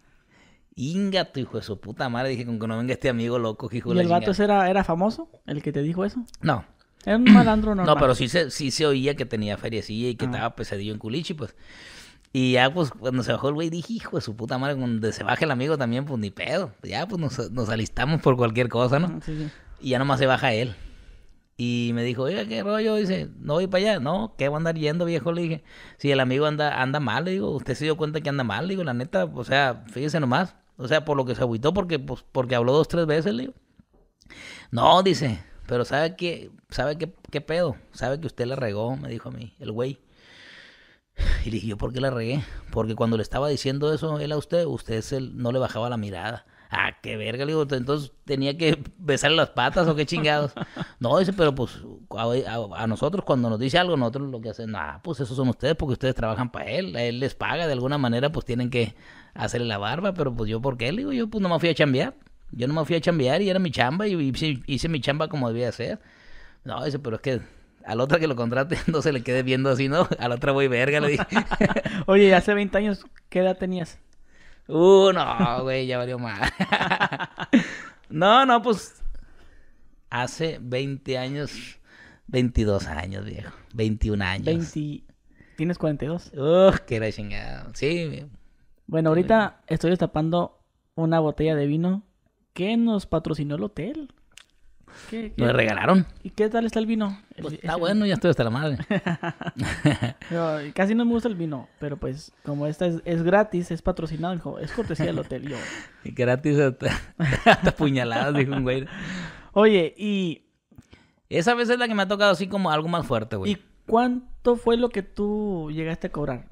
Inga, tu hijo de su puta madre. Dije, con que no venga este amigo loco, hijo ¿Y el vato era, era famoso? ¿El que te dijo eso? No. Era un malandro normal. No, pero sí se, sí se oía que tenía feriecilla y que ah. estaba pesadillo en culichi, pues. Y ya, pues, cuando se bajó el güey, dije, hijo de su puta madre, Donde se baje el amigo también, pues, ni pedo. Ya, pues, nos, nos alistamos por cualquier cosa, ¿no? Y ya nomás se baja él. Y me dijo, oiga, ¿qué rollo? Dice, no voy para allá. No, ¿qué va a andar yendo, viejo? Le dije, si el amigo anda, anda mal, le digo, usted se dio cuenta que anda mal, le digo, la neta, o sea, fíjese nomás. O sea, por lo que se agüitó, porque, pues, porque habló dos, tres veces, le digo. No, dice, pero ¿sabe que ¿Sabe que qué pedo? ¿Sabe que usted la regó? Me dijo a mí, el güey. Y le dije, ¿yo por qué la regué? Porque cuando le estaba diciendo eso él a usted, usted no le bajaba la mirada. Ah, qué verga, le digo, entonces tenía que besar las patas o qué chingados. No, dice, pero pues a, nosotros cuando nos dice algo, nosotros lo que hacen, ah, pues esos son ustedes porque ustedes trabajan para él, él les paga, de alguna manera pues tienen que hacerle la barba, pero pues yo, ¿por qué? Le digo, yo pues no me fui a chambear, yo no me fui a chambear y era mi chamba y hice, mi chamba como debía ser. No, dice, pero es que al la otra que lo contrate no se le quede viendo así, ¿no? A la otra voy verga, le dije. Oye, hace 20 años, ¿qué edad tenías? Uh, no, güey, ya valió mal. no, no, pues hace 20 años, 22 años, viejo, 21 años. 20... ¿Tienes 42? ¡Uf, qué era chingado! Sí. Viejo. Bueno, ahorita estoy destapando una botella de vino que nos patrocinó el hotel. ¿Qué, regalaron. ¿Y qué tal está el vino? Pues está bueno, ya estoy hasta la madre. casi no me gusta el vino, pero pues como esta es, es gratis, es patrocinado, es cortesía del hotel. y gratis hasta, puñaladas, dijo un güey. Oye, y... Esa vez es la que me ha tocado así como algo más fuerte, güey. ¿Y cuánto fue lo que tú llegaste a cobrar?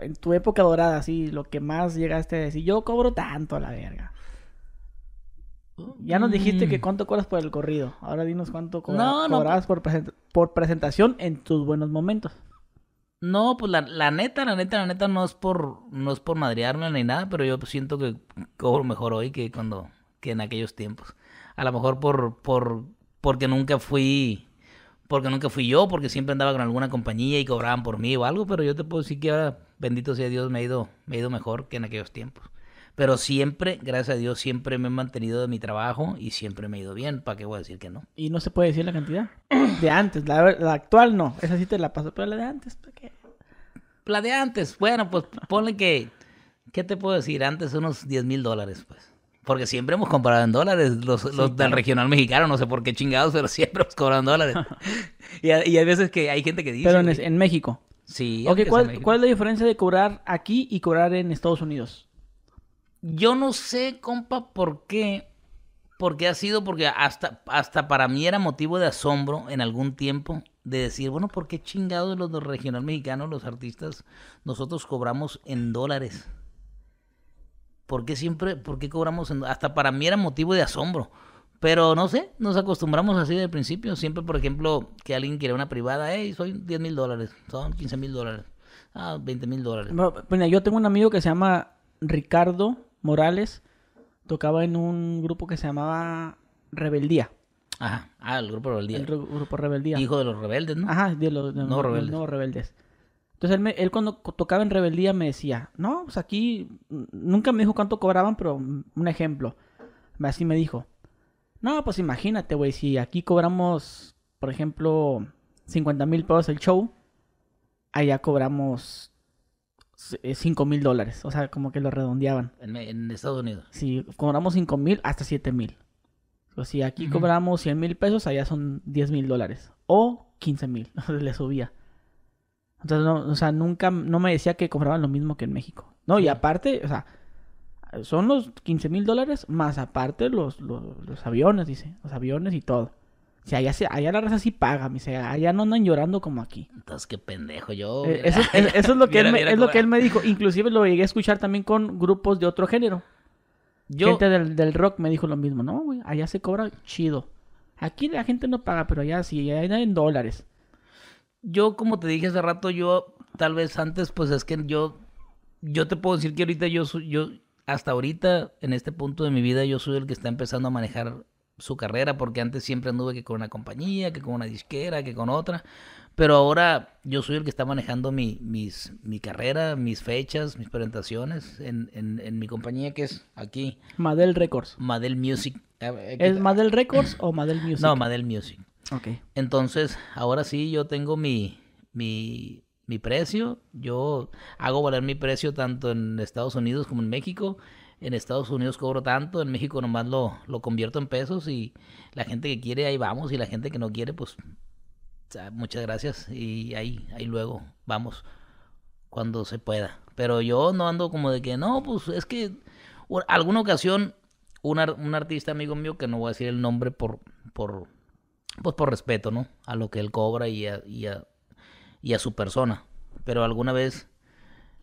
en tu época dorada, así, lo que más llegaste a decir, yo cobro tanto a la verga. Ya nos dijiste que mm. cuánto cobras por el corrido. Ahora dinos cuánto cobras por, presentación en tus buenos momentos. No, pues la, neta, la neta, la neta no es por no es por madrearme ni nada, pero yo siento que cobro mejor hoy que cuando que en aquellos tiempos. A lo mejor por por porque nunca fui porque nunca fui yo, porque siempre andaba con alguna compañía y cobraban por mí o algo, pero yo te puedo decir que ahora bendito sea Dios me ha ido me ha ido mejor que en aquellos tiempos. Pero siempre, gracias a Dios, siempre me he mantenido de mi trabajo y siempre me he ido bien. ¿Para qué voy a decir que no? ¿Y no se puede decir la cantidad? De antes, la, actual no. Esa sí te la paso, pero la de antes, ¿para qué? La de antes, bueno, pues ponle que, ¿qué te puedo decir? Antes unos 10 mil dólares, pues. Porque siempre hemos comprado en dólares, los, del regional mexicano, no sé por qué chingados, pero siempre hemos cobrado en dólares. y, y, hay veces que hay gente que dice... Pero en, México. Sí. ¿cuál, ¿cuál, es la diferencia de cobrar aquí y cobrar en Estados Unidos? yo no sé, compa, por qué. Porque ha sido, porque hasta, hasta para mí era motivo de asombro en algún tiempo de decir, bueno, ¿por qué chingados los, los regional mexicanos, los artistas, nosotros cobramos en dólares? ¿Por qué siempre, por qué cobramos en Hasta para mí era motivo de asombro. Pero no sé, nos acostumbramos así el principio. Siempre, por ejemplo, que alguien quiere una privada, hey, soy 10 mil dólares, son 15 mil dólares, ah, 20 mil dólares. Bueno, yo tengo un amigo que se llama Ricardo Morales tocaba en un grupo que se llamaba Rebeldía. Ajá, ah, el grupo Rebeldía. El grupo Rebeldía. Hijo de los rebeldes, ¿no? Ajá, de los, no rebeldes. Entonces él, él, cuando tocaba en Rebeldía me decía, no, pues aquí nunca me dijo cuánto cobraban, pero un ejemplo. Así me dijo, no, pues imagínate, güey, si aquí cobramos, por ejemplo, 50 mil pesos el show, allá cobramos 5 eh, mil dólares. O sea, como que lo redondeaban. En, Estados Unidos. Si cobramos 5 mil hasta 7 mil. O si aquí cobramos 100 mil pesos, allá son 10 mil dólares. O 15 mil. Le subía. Entonces, no, o sea, nunca, no me decía que cobraban lo mismo que en México. No, y aparte, o sea, son los 15 mil dólares más aparte los, los, los aviones, dice. Los aviones y todo. O sea, allá, la raza sí paga, me dice, allá no andan llorando como aquí. Entonces, qué pendejo yo. Eh, eso, es, lo que, él, es lo que él me dijo. Inclusive lo llegué a escuchar también con grupos de otro género. Yo... Gente del, rock me dijo lo mismo. No, güey, allá se cobra chido. Aquí la gente no paga, pero allá sí, allá en dólares. Yo, como te dije hace rato, yo tal vez antes, pues es que yo, yo te puedo decir que ahorita yo, yo, hasta ahorita, en este punto de mi vida, yo soy el que está empezando a manejar su carrera, porque antes siempre anduve que con una compañía, que con una disquera, que con otra, pero ahora yo soy el que está manejando mi, mis, mi carrera, mis fechas, mis presentaciones en, en, mi compañía que es aquí. Madel Records. Madel Music. Ah, eh, ¿Es Madel Records o Madel Music? No, Madel Music. Ok. Entonces, ahora sí yo tengo mi, mi, mi precio, yo hago valer mi precio tanto en Estados Unidos como en México en Estados Unidos cobro tanto, en México nomás lo, lo convierto en pesos y la gente que quiere ahí vamos y la gente que no quiere pues muchas gracias y ahí, ahí luego vamos cuando se pueda. Pero yo no ando como de que no, pues es que alguna ocasión un, artista amigo mío que no voy a decir el nombre por, por pues por respeto, ¿no? A lo que él cobra y a, y a su persona. Pero alguna vez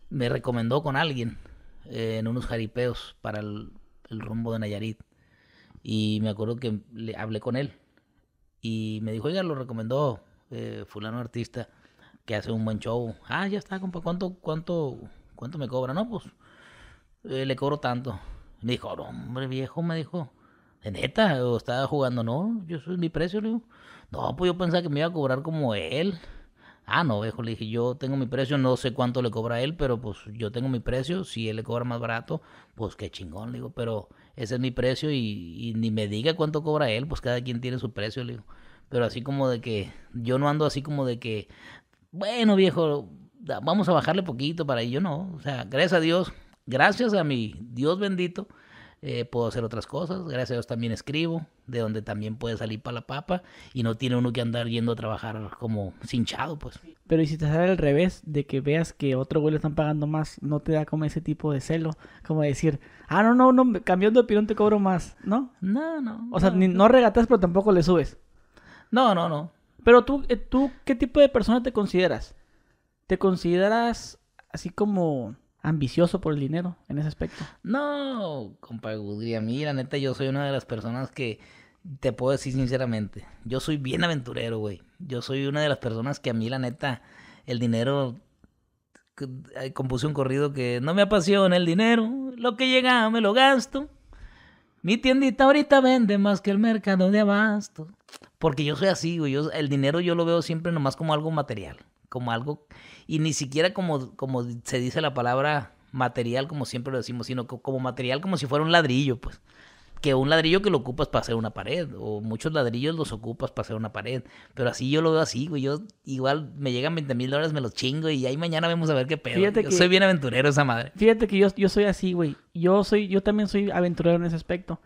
me recomendó con alguien en unos jaripeos para el, rumbo de Nayarit. Y me acuerdo que le hablé con él y me dijo, oiga, lo recomendó eh, fulano artista que hace un buen show. Ah, ya está, compa, ¿cuánto, cuánto, cuánto me cobra? No, pues eh, le cobro tanto. Me dijo, hombre viejo, me dijo, ¿de neta? ¿O estaba jugando? No, yo soy mi precio, le No, pues yo pensaba que me iba a cobrar como él. Ah, no, viejo, le dije, yo tengo mi precio, no sé cuánto le cobra a él, pero pues yo tengo mi precio, si él le cobra más barato, pues qué chingón, digo, pero ese es mi precio y, ni me diga cuánto cobra él, pues cada quien tiene su precio, le digo. Pero así como de que, yo no ando así como de que, bueno, viejo, vamos a bajarle poquito para ello, no. O sea, gracias a Dios, gracias a mi Dios bendito, eh, puedo hacer otras cosas, gracias a Dios también escribo, de donde también puede salir para la papa y no tiene uno que andar yendo a trabajar como cinchado, pues. Pero y si te sale al revés, de que veas que otro güey le están pagando más, no te da como ese tipo de celo, como decir, ah, no, no, no, cambiando de opinión te cobro más, ¿no? No, no. O sea, no, no regatas, pero tampoco le subes. No, no, no. Pero tú, eh, ¿tú qué tipo de persona te consideras? ¿Te consideras así como ambicioso por el dinero en ese aspecto. No, compa mí la neta, yo soy una de las personas que te puedo decir sinceramente, yo soy bien aventurero, güey. Yo soy una de las personas que a mí, la neta, el dinero compuse un corrido que no me apasiona el dinero, lo que llega me lo gasto. Mi tiendita ahorita vende más que el mercado de abasto. Porque yo soy así, güey. Yo, el dinero yo lo veo siempre nomás como algo material como algo, y ni siquiera como, como se dice la palabra material, como siempre lo decimos, sino como material como si fuera un ladrillo, pues. Que un ladrillo que lo ocupas para hacer una pared, o muchos ladrillos los ocupas para hacer una pared. Pero así yo lo veo así, güey. Yo igual me llegan 20 mil dólares, me los chingo y ahí mañana vemos a ver qué pedo. Fíjate yo soy bien aventurero esa madre. Fíjate que yo, yo soy así, güey. Yo, soy, yo también soy aventurero en ese aspecto.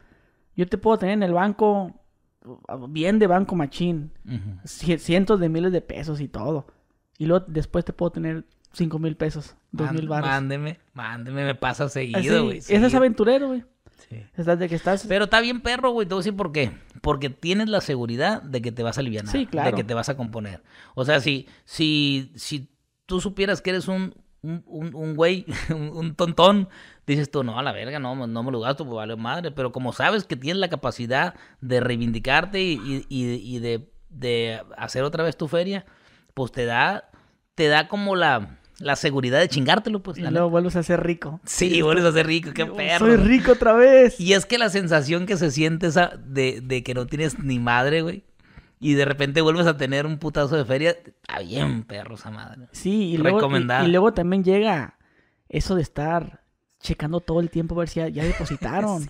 Yo te puedo tener en el banco, bien de banco machín, cientos de miles de pesos y todo. Y luego después te puedo tener Cinco mil pesos, Dos mil barras... Mándeme, mándeme, me pasa ah, seguido, güey. Ese es aventurero, güey. Sí. Estás de que estás... Pero está bien perro, güey, te voy a decir por qué. Porque tienes la seguridad de que te vas a aliviar, sí, claro. de que te vas a componer. O sea, si, si, si tú supieras que eres un, un, un, güey, un, tontón, dices tú, no, a la verga, no, me lo gasto, pues vale madre. Pero como sabes que tienes la capacidad de reivindicarte y, y, y, y de, de hacer otra vez tu feria, pues te da, te da como la, la seguridad de chingártelo, pues. Y luego vuelves a ser rico. Sí, vuelves a ser rico, qué perro. Soy rico otra vez. Y es que la sensación que se siente esa de, de que no tienes ni madre, güey. Y de repente vuelves a tener un putazo de feria. Está bien, perro, esa madre. Sí, y luego, y, luego también llega eso de estar checando todo el tiempo a ver si ya, depositaron.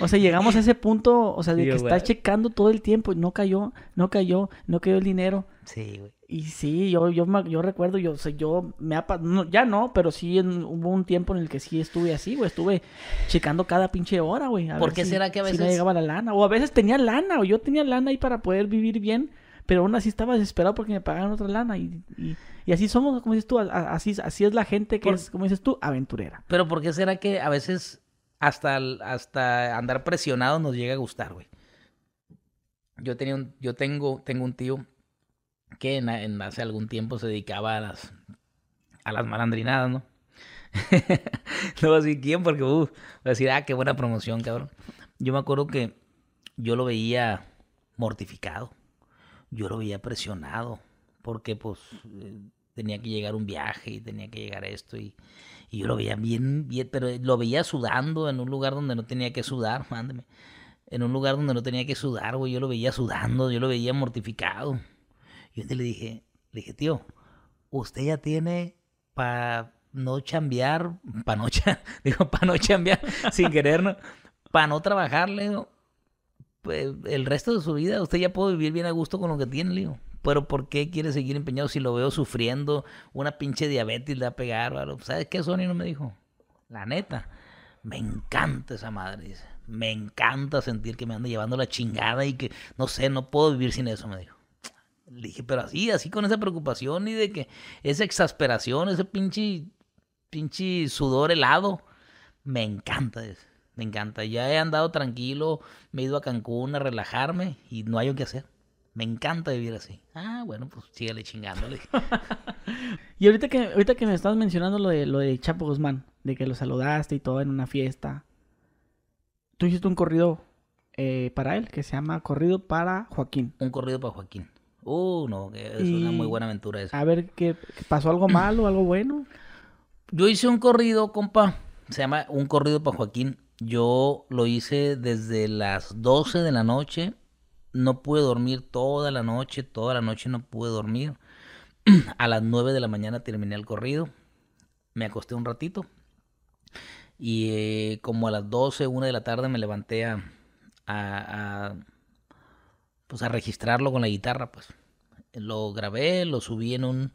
O sea, llegamos a ese punto, o sea, de que estás checando todo el tiempo y no cayó, no cayó, no cayó el dinero. Sí, güey. Y sí, yo, yo, yo recuerdo, yo, o yo me ha, ya no, pero sí hubo un tiempo en el que sí estuve así, güey, estuve checando cada pinche hora, güey. ¿Por qué será que a veces? Si me llegaba la lana, o a veces tenía lana, o yo tenía lana ahí para poder vivir bien, pero aún así estaba desesperado porque me pagaban otra lana y, y, y así somos, como dices tú, así, así es la gente que es, como dices tú, aventurera. Pero ¿por qué será que a veces hasta, hasta andar presionado nos llega a gustar, güey. Yo, tenía yo tengo, tengo un tío que hace algún tiempo se dedicaba a las, a las malandrinadas, ¿no? no voy a quién porque, uh, decir, ah, qué buena promoción, cabrón. Yo me acuerdo que yo lo veía mortificado, yo lo veía presionado, porque pues eh, tenía que llegar un viaje y tenía que llegar esto y, y yo lo veía bien, bien, pero lo veía sudando en un lugar donde no tenía que sudar, mándeme. En un lugar donde no tenía que sudar, güey. Yo lo veía sudando, yo lo veía mortificado. Y entonces le dije, le dije, tío, usted ya tiene para no chambear, para no, digo, para no chambear sin querer, ¿no? para no trabajarle, pues, el resto de su vida, usted ya puede vivir bien a gusto con lo que tiene, le digo pero ¿por qué quiere seguir empeñado si lo veo sufriendo? Una pinche diabetes le va a pegar, ¿sabes qué Sony no me dijo? La neta, me encanta esa madre, Me encanta sentir que me anda llevando la chingada y que, no sé, no puedo vivir sin eso, me dijo. Le dije, pero así, así con esa preocupación y de que esa exasperación, ese pinche, pinche sudor helado, me encanta. eso, Me encanta. Ya he andado tranquilo, me he ido a Cancún a relajarme y no hay lo que hacer. Me encanta vivir así. Ah, bueno, pues sígale chingándole. y ahorita que, ahorita que me estás mencionando lo de, lo de Chapo Guzmán, de que lo saludaste y todo en una fiesta, tú hiciste un corrido eh, para él que se llama Corrido para Joaquín. Un corrido para Joaquín. Uh, no, es una muy buena aventura esa. A ver, ¿qué, ¿pasó algo malo, algo bueno? Yo hice un corrido, compa. Se llama Un corrido para Joaquín. Yo lo hice desde las 12 de la noche no pude dormir toda la noche, toda la noche no pude dormir. A las 9 de la mañana terminé el corrido, me acosté un ratito y eh, como a las 12, 1 de la tarde me levanté a, pues a registrarlo con la guitarra. Pues. Lo grabé, lo subí en un,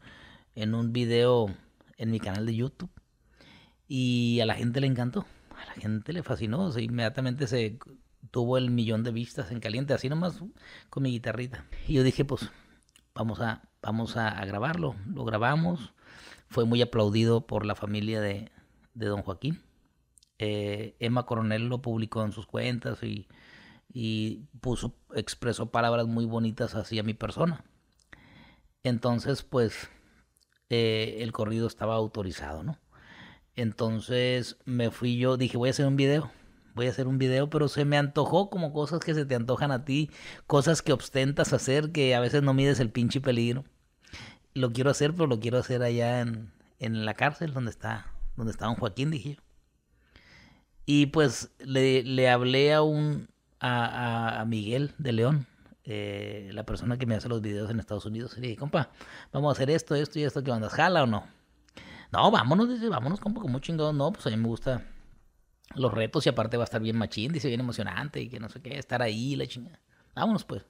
en un video en mi canal de YouTube y a la gente le encantó, a la gente le fascinó, inmediatamente se tuvo el millón de vistas en caliente, así nomás con mi guitarrita. Y yo dije, pues vamos a, vamos a, grabarlo. Lo grabamos. Fue muy aplaudido por la familia de, de don Joaquín. Eh, Emma Coronel lo publicó en sus cuentas y, y puso, expresó palabras muy bonitas hacia mi persona. Entonces, pues, eh, el corrido estaba autorizado, ¿no? Entonces me fui yo, dije, voy a hacer un video voy a hacer un video, pero se me antojó como cosas que se te antojan a ti, cosas que ostentas hacer, que a veces no mides el pinche peligro. Lo quiero hacer, pero lo quiero hacer allá en, en la cárcel donde está, donde don Joaquín, dije yo. Y pues le, le hablé a un a, a Miguel de León, eh, la persona que me hace los videos en Estados Unidos, y le dije, compa, vamos a hacer esto, esto y esto, que andas? ¿Jala o no? No, vámonos, dice, vámonos, compa, como chingados, no, pues a mí me gusta los retos y aparte va a estar bien machín, dice bien emocionante y que no sé qué, estar ahí, la chingada. Vámonos pues.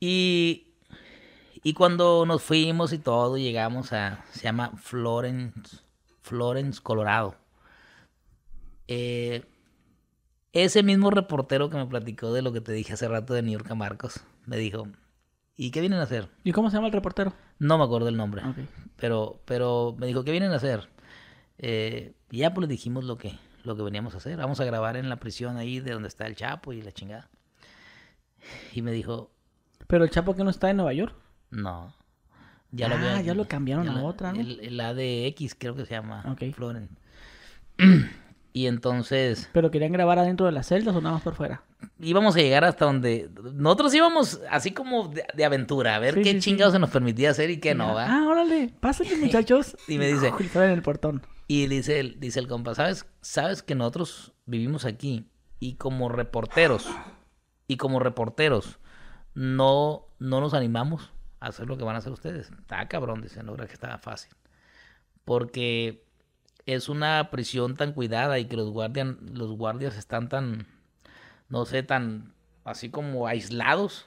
Y, cuando nos fuimos y todo, llegamos a, se llama Florence, Florence, Colorado. Eh, ese mismo reportero que me platicó de lo que te dije hace rato de New York a Marcos, me dijo, ¿y qué vienen a hacer? ¿Y cómo se llama el reportero? No me acuerdo el nombre, pero, pero me dijo, ¿qué vienen a hacer? Eh, ya pues le dijimos lo que, lo que veníamos a hacer. Vamos a grabar en la prisión ahí de donde está el Chapo y la chingada. Y me dijo. Pero el Chapo que no está en Nueva York. No. Ya lo ah, ya lo cambiaron a la, otra, ¿no? El, el, ADX creo que se llama. Ok. Floren. Y entonces. ¿Pero querían grabar adentro de las celdas o nada más por fuera? Íbamos a llegar hasta donde. Nosotros íbamos así como de, aventura, a ver qué chingados se nos permitía hacer y qué no, ¿va? Ah, órale, pásate muchachos. y me dice. en el portón. Y dice el, dice el compa, ¿sabes, que nosotros vivimos aquí y como reporteros, y como reporteros, no, no nos animamos a hacer lo que van a hacer ustedes. Está cabrón, dice, no creo que estaba fácil. Porque es una prisión tan cuidada y que los guardias, los guardias están tan, no sé, tan así como aislados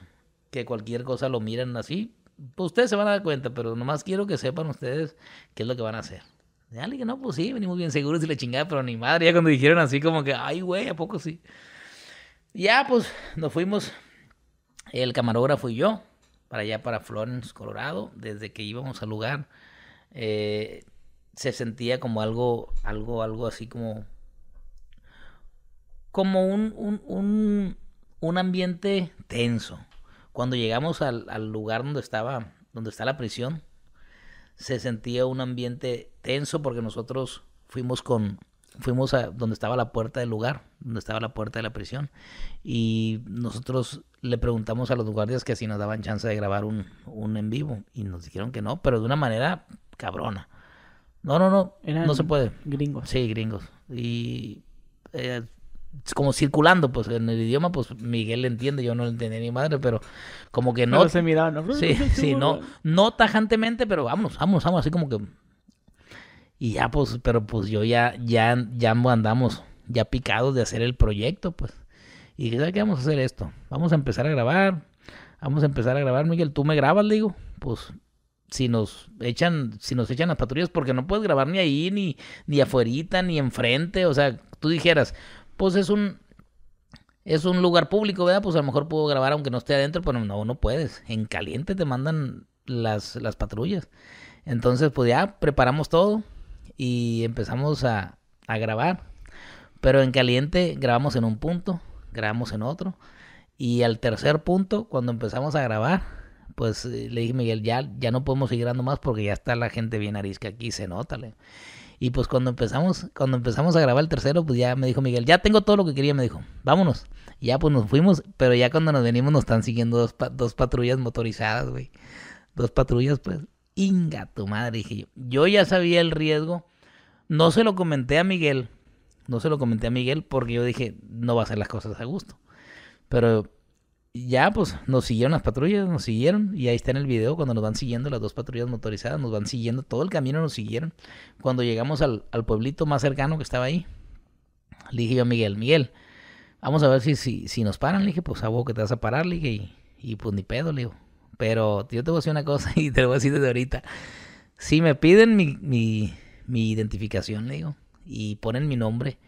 que cualquier cosa lo miran así. Pues ustedes se van a dar cuenta, pero nomás quiero que sepan ustedes qué es lo que van a hacer. Ya le no, pues sí, venimos bien seguros y la chingada, pero ni madre. Ya cuando dijeron así, como que, ay, güey, ¿a poco sí? Ya, pues nos fuimos, el camarógrafo y yo, para allá, para Florence, Colorado. Desde que íbamos al lugar, eh, se sentía como algo, algo, algo así como. como un, un, ambiente tenso. Cuando llegamos al, al lugar donde estaba, donde está la prisión, se sentía un ambiente tenso porque nosotros fuimos con fuimos a donde estaba la puerta del lugar, donde estaba la puerta de la prisión y nosotros le preguntamos a los guardias que si nos daban chance de grabar un, un en vivo y nos dijeron que no, pero de una manera cabrona. No, no, no, no se puede. Gringos. Sí, gringos. Y eh, como circulando, pues en el idioma, pues Miguel le entiende, yo no lo entiendo ni madre, pero como que no. se miraba, ¿no? Sí, sí, no, no tajantemente, pero vamos, vamos, vamos, así como que. Y ya, pues, pero pues yo ya, ya, ya andamos ya picados de hacer el proyecto, pues. Y dije, que vamos a hacer esto? Vamos a empezar a grabar, vamos a empezar a grabar, Miguel, tú me grabas, digo, pues si nos echan, si nos echan las patrullas, porque no puedes grabar ni ahí, ni, ni afuerita, ni enfrente. O sea, tú dijeras, pues es un, es un lugar público, ¿verdad? Pues a lo mejor puedo grabar aunque no esté adentro, pero no, no puedes. En caliente te mandan las, las patrullas. Entonces, pues ya preparamos todo y empezamos a, grabar. Pero en caliente grabamos en un punto, grabamos en otro. Y al tercer punto, cuando empezamos a grabar, pues eh, le dije, Miguel, ya, ya no podemos seguir grabando más porque ya está la gente bien arisca aquí, se nota. Le. Y pues cuando empezamos, cuando empezamos a grabar el tercero, pues ya me dijo Miguel, ya tengo todo lo que quería, me dijo, vámonos. ya pues nos fuimos, pero ya cuando nos venimos nos están siguiendo dos, dos patrullas motorizadas, güey. Dos patrullas, pues, inga tu madre, dije yo. Yo ya sabía el riesgo, no se lo comenté a Miguel, no se lo comenté a Miguel porque yo dije, no va a hacer las cosas a gusto. Pero ya, pues nos siguieron las patrullas, nos siguieron. Y ahí está en el video cuando nos van siguiendo las dos patrullas motorizadas, nos van siguiendo, todo el camino nos siguieron. Cuando llegamos al, pueblito más cercano que estaba ahí, le dije yo a Miguel, Miguel, vamos a ver si, si, nos paran. Le dije, pues a vos que te vas a parar, le dije, y, y pues ni pedo, le digo. Pero yo te voy a decir una cosa y te lo voy a decir desde ahorita. Si me piden mi, mi, mi identificación, le digo, y ponen mi nombre,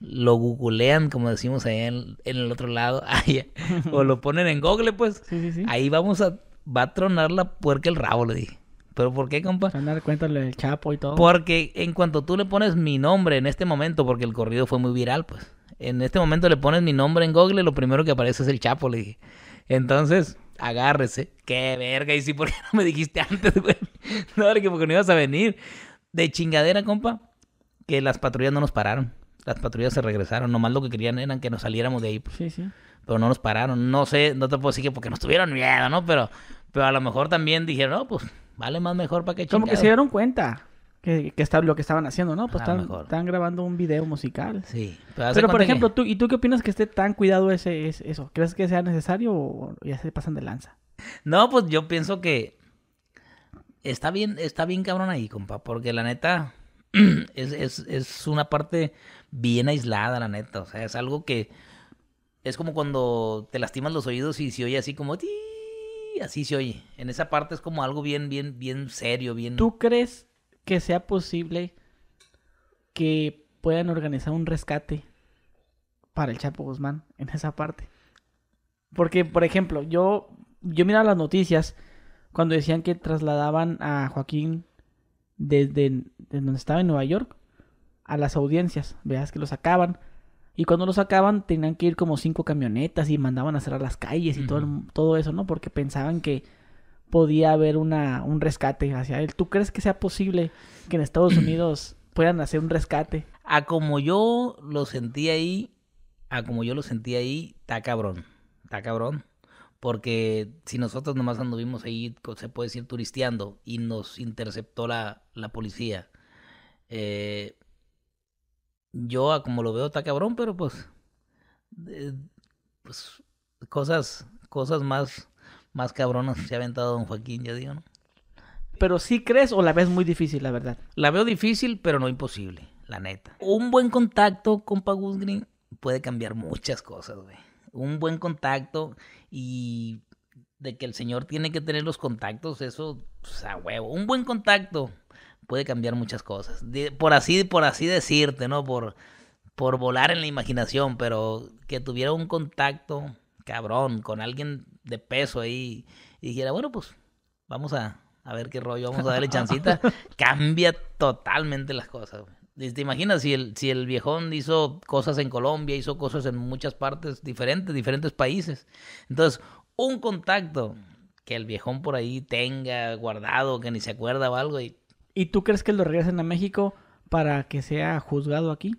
lo googlean, como decimos ahí en, el otro lado, o lo ponen en Google, pues, ahí vamos a, va a tronar la puerca el rabo, le dije. ¿Pero por qué, compa? cuenta Chapo y todo. Porque en cuanto tú le pones mi nombre en este momento, porque el corrido fue muy viral, pues. En este momento le pones mi nombre en Google, lo primero que aparece es el Chapo, le dije. Entonces, agárrese. Qué verga, y si por qué no me dijiste antes, güey. No, porque no ibas a venir. De chingadera, compa, que las patrullas no nos pararon. Las patrullas se regresaron. Nomás lo que querían era que nos saliéramos de ahí. Pues. Sí, sí. Pero no nos pararon. No sé, no te puedo decir que porque nos tuvieron miedo, ¿no? Pero, pero a lo mejor también dijeron, no, pues vale más mejor para que Como que se dieron cuenta. Que, está, lo que estaban haciendo, ¿no? Pues están, están, grabando un video musical. Sí. Pero, por ejemplo, tú, ¿y tú qué opinas que esté tan cuidado ese, eso? ¿Crees que sea necesario o ya se pasan de lanza? No, pues yo pienso que está bien, está bien cabrón ahí, compa, porque la neta es, es una parte bien aislada, la neta. O sea, es algo que es como cuando te lastimas los oídos y se oye así como así se oye. En esa parte es como algo bien, bien, bien serio, bien. ¿Tú crees que sea posible que puedan organizar un rescate para el Chapo Guzmán en esa parte? Porque, por ejemplo, yo, yo miraba las noticias cuando decían que trasladaban a Joaquín desde donde estaba en Nueva York a las audiencias, veas que los sacaban. Y cuando los sacaban tenían que ir como cinco camionetas y mandaban a cerrar las calles y todo, todo eso, ¿no? Porque pensaban que podía haber una, un rescate hacia él. ¿Tú crees que sea posible que en Estados Unidos puedan hacer un rescate? A como yo lo sentí ahí, a como yo lo sentí ahí, está cabrón, está cabrón. Porque si nosotros nomás anduvimos ahí, se puede decir, turisteando y nos interceptó la, la policía. Eh, yo ah, como lo veo está cabrón, pero pues, pues cosas, cosas más, más cabronas se ha aventado don Joaquín, ya digo, Pero sí crees o la ves muy difícil, la verdad. La veo difícil, pero no imposible, la neta. Un buen contacto con Pagus Green puede cambiar muchas cosas, güey. Un buen contacto y de que el señor tiene que tener los contactos, eso, pues, a huevo. Un buen contacto puede cambiar muchas cosas. Por así, por así decirte, ¿no? Por, por volar en la imaginación, pero que tuviera un contacto cabrón con alguien de peso ahí y dijera, bueno, pues vamos a, ver qué rollo, vamos a darle chancita, cambia totalmente las cosas. ¿Te imaginas si el, si el viejón hizo cosas en Colombia, hizo cosas en muchas partes diferentes, diferentes países? Entonces, un contacto que el viejón por ahí tenga guardado, que ni se acuerda o algo, y ¿Y tú crees que lo regresen a México para que sea juzgado aquí?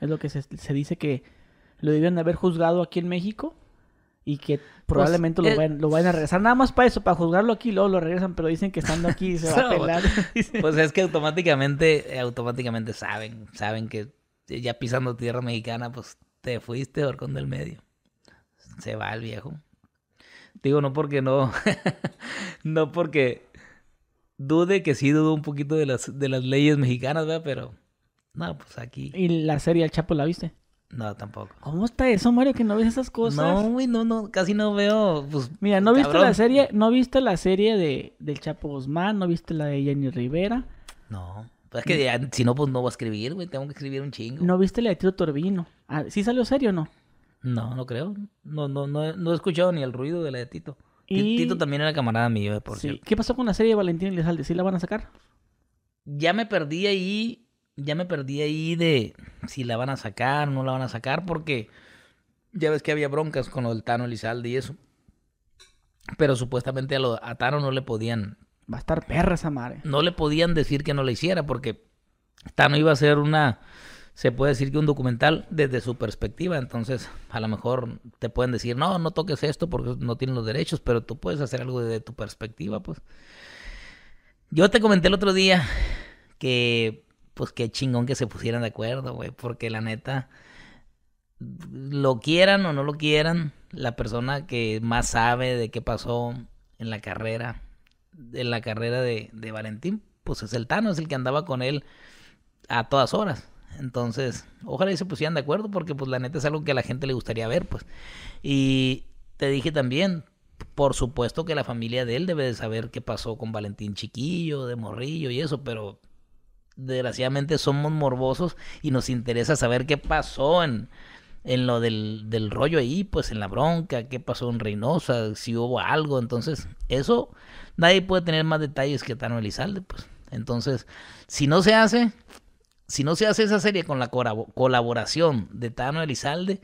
Es lo que se, dice que lo debían haber juzgado aquí en México y que pues, probablemente eh, lo, vayan, a regresar. Nada más para eso, para juzgarlo aquí, luego lo regresan, pero dicen que estando aquí se va a pelar. Pues, pues es que automáticamente, automáticamente saben, saben que ya pisando tierra mexicana, pues te fuiste, Orcón del Medio. Se va el viejo. Digo, no porque no, no porque dude que sí dudo un poquito de las, de las leyes mexicanas, ¿verdad? Pero, no, pues aquí. ¿Y la serie El Chapo la viste? No, tampoco. ¿Cómo está eso, Mario? Que no ves esas cosas. No, güey, no, no, casi no veo. Pues, Mira, no viste la serie, no viste la serie de del Chapo Guzmán, no viste la de Jenny Rivera. No. Pues es que si no, pues no voy a escribir, güey. Tengo que escribir un chingo. ¿No viste la de Tito Torbino? Ah, ¿Sí salió serio o no? No, no creo. No, no, no, no he escuchado ni el ruido de la de Tito. Y... Tito también era camarada mío, eh, por cierto. ¿Qué pasó con la serie de Valentín Elizalde? ¿Sí la van a sacar? Ya me perdí ahí. Ya me perdí ahí de si la van a sacar, no la van a sacar, porque ya ves que había broncas con lo del Tano Elizalde y eso. Pero supuestamente a, lo, a Tano no le podían. Va a estar perra esa madre. No le podían decir que no la hiciera, porque Tano iba a ser una se puede decir que un documental desde su perspectiva. Entonces, a lo mejor te pueden decir, no, no toques esto porque no tienen los derechos, pero tú puedes hacer algo desde tu perspectiva, pues. Yo te comenté el otro día que, pues, qué chingón que se pusieran de acuerdo, güey, porque la neta, lo quieran o no lo quieran, la persona que más sabe de qué pasó en la carrera, en la carrera de, de Valentín, pues es el Tano, es el que andaba con él a todas horas entonces, ojalá y se pusieran de acuerdo porque pues la neta es algo que a la gente le gustaría ver, pues. Y te dije también, por supuesto que la familia de él debe de saber qué pasó con Valentín Chiquillo, de Morrillo y eso, pero desgraciadamente somos morbosos y nos interesa saber qué pasó en, en lo del, del rollo ahí, pues en la bronca, qué pasó en Reynosa, si hubo algo. Entonces, eso nadie puede tener más detalles que Tano Elizalde, pues. Entonces, si no se hace, si no se hace esa serie con la colaboración de Tano Elizalde,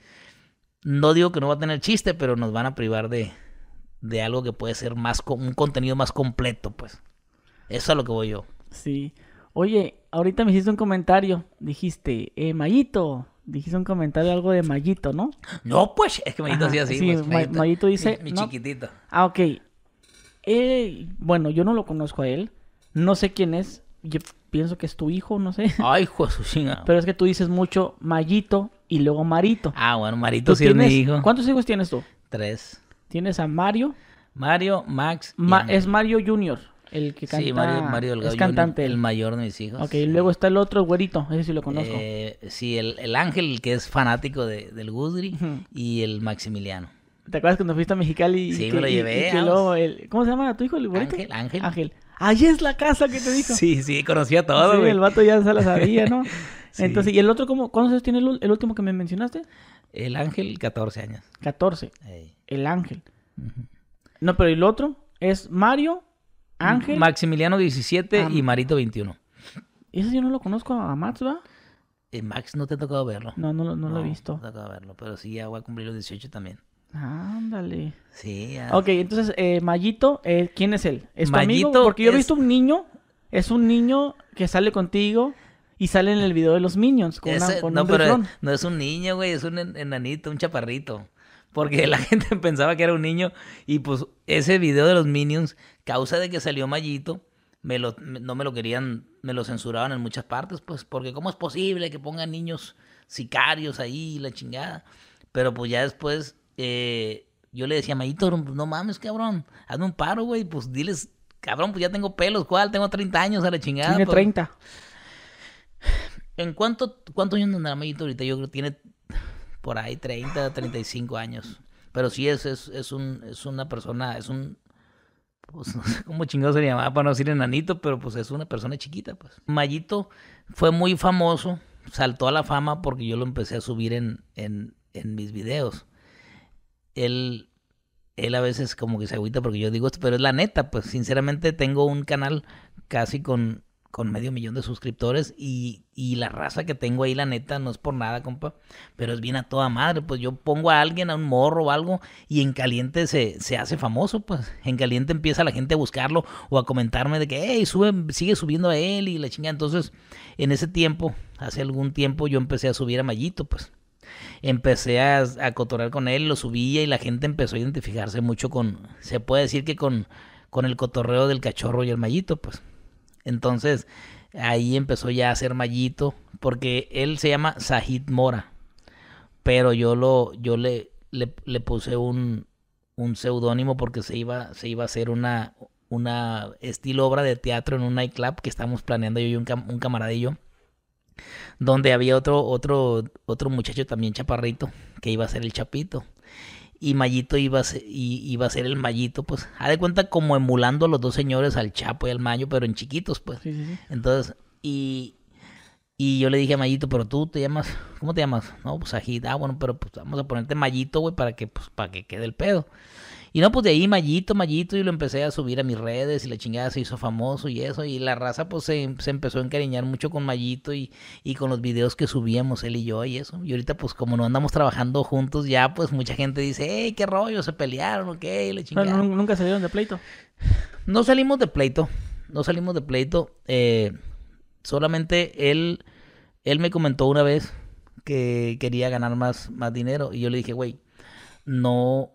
no digo que no va a tener chiste, pero nos van a privar de, algo que puede ser más un contenido más completo, pues. Eso es lo que voy yo. Sí. Oye, ahorita me hiciste un comentario. Dijiste, eh, Mayito. Dijiste un comentario algo de Mayito, ¿no? No, pues, es que Mayito hacía así. Sí, pues, Mayito, dice. Mi, chiquitito. Ah, ok. Eh, bueno, yo no lo conozco a él. No sé quién es yo pienso que es tu hijo, no sé. Ay, hijo Pero es que tú dices mucho Mayito y luego Marito. Ah, bueno, Marito sí es mi hijo. ¿Cuántos hijos tienes tú? Tres. Tienes a Mario. Mario, Max. es Mario Junior, el que canta. Sí, Mario, Mario Delgado Es cantante. el mayor de mis hijos. Ok, y luego está el otro güerito, ese sí lo conozco. Eh, sí, el, el, Ángel, el que es fanático de, del Gudri, y el Maximiliano. ¿Te acuerdas cuando fuiste a Mexicali? Y sí, que, me lo llevé. Ah, pues. ¿Cómo se llama tu hijo? El güerito? Ángel, Ángel. Ángel. Allí es la casa que te dijo. Sí, sí, conocía todo, Sí, el vato ya se la sabía, ¿no? Entonces, ¿y el otro cómo, cuántos años tiene el, último que me mencionaste? El ángel, 14 años. 14. El ángel. No, pero el otro es Mario, Ángel. Maximiliano 17 ah, y Marito 21. Ese yo no lo conozco a Max, ¿va? Eh, Max no te ha tocado verlo. No, no, no, no lo he visto. No te ha tocado verlo, pero sí ya voy a cumplir los 18 también. Ándale. Sí. Ok, entonces, eh, Mayito, eh, ¿quién es él? ¿Es tu amigo? Porque yo he visto un niño, es un niño que sale contigo y sale en el video de los Minions no, pero no es un niño, güey, es un enanito, un chaparrito. Porque la gente pensaba que era un niño y pues ese video de los Minions, causa de que salió mallito me lo, no me lo querían, me lo censuraban en muchas partes, pues porque cómo es posible que pongan niños sicarios ahí, la chingada. Pero pues ya después eh, yo le decía, a Mayito, pues, no mames, cabrón, hazme un paro, güey, pues diles, cabrón, pues ya tengo pelos, ¿cuál? Tengo 30 años a la chingada. Tiene 30. Pues". ¿En cuánto, cuántos años tendrá Mayito ahorita? Yo creo que tiene por ahí 30, 35 años. Pero sí es, es, es, un, una persona, es un... Pues no sé cómo chingado se le llamaba para no decir enanito, pero pues es una persona chiquita, pues. Mayito fue muy famoso, saltó a la fama porque yo lo empecé a subir en, en, en mis videos él, él a veces como que se agüita porque yo digo esto, pero es la neta, pues sinceramente tengo un canal casi con, con medio millón de suscriptores y, y, la raza que tengo ahí, la neta, no es por nada, compa, pero es bien a toda madre, pues yo pongo a alguien, a un morro o algo, y en caliente se, se hace famoso, pues en caliente empieza la gente a buscarlo o a comentarme de que, hey, sube, sigue subiendo a él y la chinga, entonces en ese tiempo, hace algún tiempo yo empecé a subir a Mallito, pues empecé a, a con él, lo subía y la gente empezó a identificarse mucho con, se puede decir que con, con el cotorreo del cachorro y el mallito, pues. Entonces, ahí empezó ya a ser mallito, porque él se llama Sahid Mora, pero yo lo, yo le, le, puse un, un seudónimo porque se iba, se iba a hacer una, una estilo obra de teatro en un nightclub que estamos planeando yo y un, un camaradillo donde había otro, otro, otro muchacho también chaparrito que iba a ser el chapito. Y mallito iba a ser, y, iba a ser el mallito pues, ha de cuenta como emulando a los dos señores, al Chapo y al Mayo, pero en chiquitos, pues. Entonces, y, y yo le dije a Mayito, pero tú te llamas, ¿cómo te llamas? No, pues ajita ah, bueno, pero pues vamos a ponerte Mayito, güey, para que, pues, para que quede el pedo. Y no, pues de ahí mallito, mallito, y lo empecé a subir a mis redes y la chingada se hizo famoso y eso. Y la raza pues se, empezó a encariñar mucho con mallito y, con los videos que subíamos él y yo y eso. Y ahorita pues como no andamos trabajando juntos ya, pues mucha gente dice, hey, qué rollo, se pelearon, ok, la chingada. Pero nunca salieron de pleito. No salimos de pleito, no salimos de pleito. Eh, solamente él, él me comentó una vez que quería ganar más, más dinero. Y yo le dije, güey, no,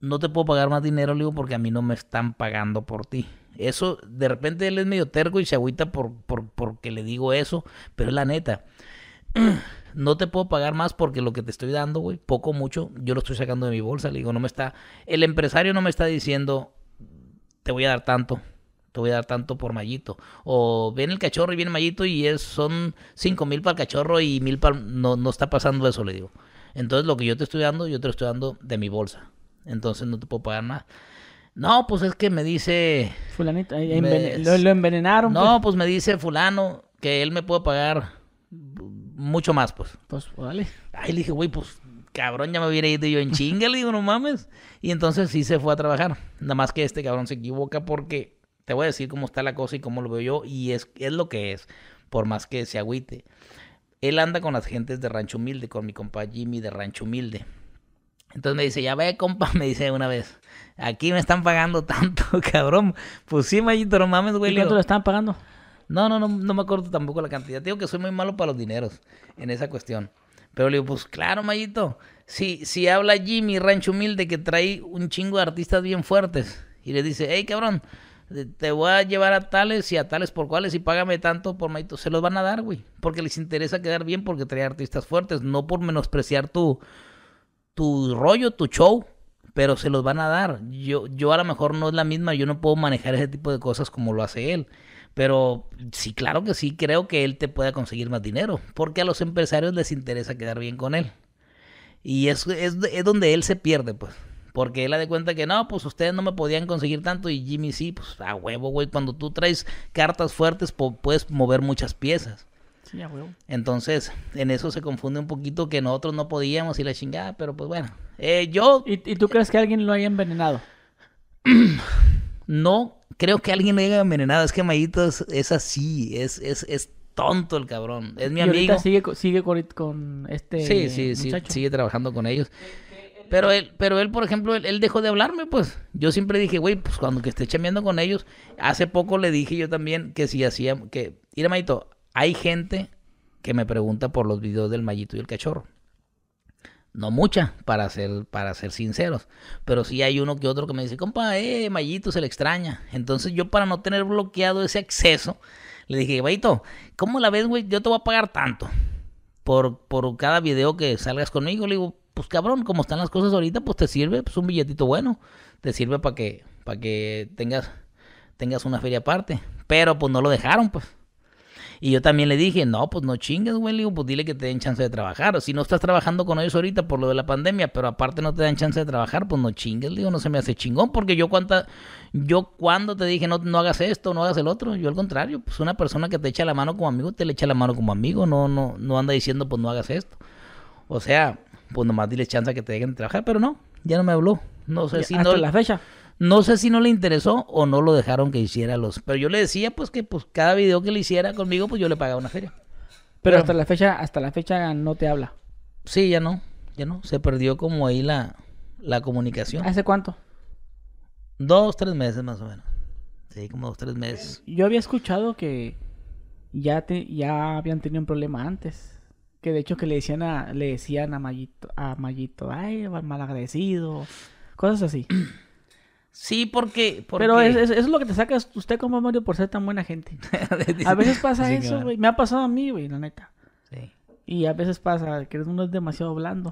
no te puedo pagar más dinero, le digo, porque a mí no me están pagando por ti. Eso, de repente él es medio terco y se agüita por, por, porque le digo eso, pero es la neta. No te puedo pagar más porque lo que te estoy dando, güey, poco mucho, yo lo estoy sacando de mi bolsa. Le digo, no me está. El empresario no me está diciendo, te voy a dar tanto, te voy a dar tanto por mallito. O viene el cachorro y viene mallito y es, son cinco mil para el cachorro y mil para... No, no está pasando eso, le digo. Entonces lo que yo te estoy dando, yo te lo estoy dando de mi bolsa entonces no te puedo pagar nada. No, pues es que me dice... Fulanito, lo, envenenaron. No, pues. pues. me dice fulano que él me puede pagar mucho más, pues. Pues, vale. Ahí le dije, güey, pues cabrón, ya me hubiera ido yo en chinga, le digo, no mames. Y entonces sí se fue a trabajar. Nada más que este cabrón se equivoca porque te voy a decir cómo está la cosa y cómo lo veo yo. Y es, es lo que es, por más que se agüite. Él anda con las gentes de Rancho Humilde, con mi compa Jimmy de Rancho Humilde. Entonces me dice, ya ve, compa, me dice una vez, aquí me están pagando tanto, cabrón. Pues sí, Mayito, no mames, güey. cuánto le están pagando? No, no, no, no me acuerdo tampoco la cantidad. Te digo que soy muy malo para los dineros en esa cuestión. Pero le digo, pues claro, Mayito. Si, si habla Jimmy Rancho Humilde que trae un chingo de artistas bien fuertes y le dice, hey, cabrón, eh, te voy a llevar a tales y a tales por cuales y págame tanto por Mayito. Se los van a dar, güey. Porque les interesa quedar bien porque trae artistas fuertes, no por menospreciar tu tu rollo, tu show, pero se los van a dar. Yo, yo a lo mejor no es la misma, yo no puedo manejar ese tipo de cosas como lo hace él. Pero sí, claro que sí, creo que él te pueda conseguir más dinero, porque a los empresarios les interesa quedar bien con él. Y es, es, donde él se pierde, pues. Porque él da de cuenta que no, pues ustedes no me podían conseguir tanto y Jimmy sí, pues a huevo, güey. Cuando tú traes cartas fuertes, puedes mover muchas piezas. Entonces, en eso se confunde un poquito que nosotros no podíamos ir la chingada, pero pues bueno. Eh, yo. ¿Y, tú crees que alguien lo haya envenenado? no, creo que alguien lo haya envenenado. Es que Mayito es, así, es, es, tonto el cabrón. Es mi amigo. sigue, sigue con, este. Sí, sí, sí, sigue trabajando con ellos. Pero él, pero él, por ejemplo, él, dejó de hablarme, pues. Yo siempre dije, güey, pues cuando que esté chamiendo con ellos, hace poco le dije yo también que si hacía, que, mira, Maito, hay gente que me pregunta por los videos del mallito y el cachorro. No mucha, para ser, para ser sinceros. Pero sí hay uno que otro que me dice, compa, eh, Mallito se le extraña. Entonces yo para no tener bloqueado ese acceso, le dije, Mallito, ¿cómo la ves, güey? Yo te voy a pagar tanto por, por cada video que salgas conmigo. Le digo, pues cabrón, como están las cosas ahorita, pues te sirve, pues un billetito bueno. Te sirve para que, para que tengas, tengas una feria aparte. Pero pues no lo dejaron, pues. Y yo también le dije, no, pues no chingues, güey, le digo, pues dile que te den chance de trabajar. O si no estás trabajando con ellos ahorita por lo de la pandemia, pero aparte no te dan chance de trabajar, pues no chingues, digo, no se me hace chingón, porque yo cuánta, yo cuando te dije, no, no hagas esto, no hagas el otro, yo al contrario, pues una persona que te echa la mano como amigo, te le echa la mano como amigo, no, no, no anda diciendo, pues no hagas esto. O sea, pues nomás dile chance que te dejen de trabajar, pero no, ya no me habló. No sé si no. la fecha. No sé si no le interesó o no lo dejaron que hiciera los. Pero yo le decía, pues, que pues cada video que le hiciera conmigo, pues yo le pagaba una feria. Pero, hasta la fecha, hasta la fecha no te habla. Sí, ya no, ya no. Se perdió como ahí la, comunicación. ¿Hace cuánto? Dos, tres meses más o menos. Sí, como dos, tres meses. Yo había escuchado que ya, te, ya habían tenido un problema antes. Que de hecho que le decían a, le decían a Mayito, a mal ay, malagradecido, cosas así. Sí, porque... Pero eso es lo que te saca usted como Mario por ser tan buena gente. a veces pasa eso, güey. Me ha pasado a mí, güey, la neta. Sí. Y a veces pasa que uno es demasiado blando.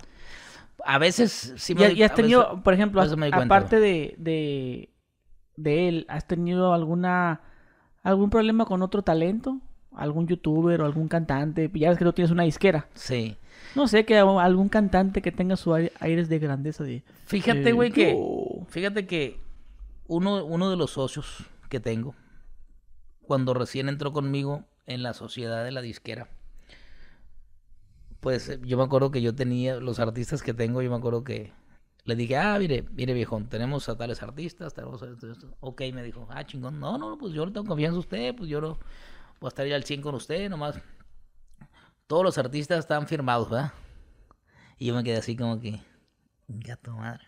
A veces sí me... Y, has tenido, por ejemplo, aparte de, de, él, ¿has tenido alguna algún problema con otro talento? algún youtuber o algún cantante. Ya ves que tú tienes una disquera. Sí. No sé, que algún cantante que tenga su aires de grandeza. De, Fíjate, güey, que. Fíjate que uno, uno de los socios que tengo, cuando recién entró conmigo en la sociedad de la disquera, pues eh, yo me acuerdo que yo tenía, los artistas que tengo, yo me acuerdo que le dije, ah, mire, mire viejón, tenemos a tales artistas, tenemos a Ok, me dijo, ah, chingón, no, no, pues yo le tengo confianza a usted, pues yo no, voy a estar ahí al 100 con usted, nomás. Todos los artistas están firmados, ¿verdad? Y yo me quedé así como que, gato madre.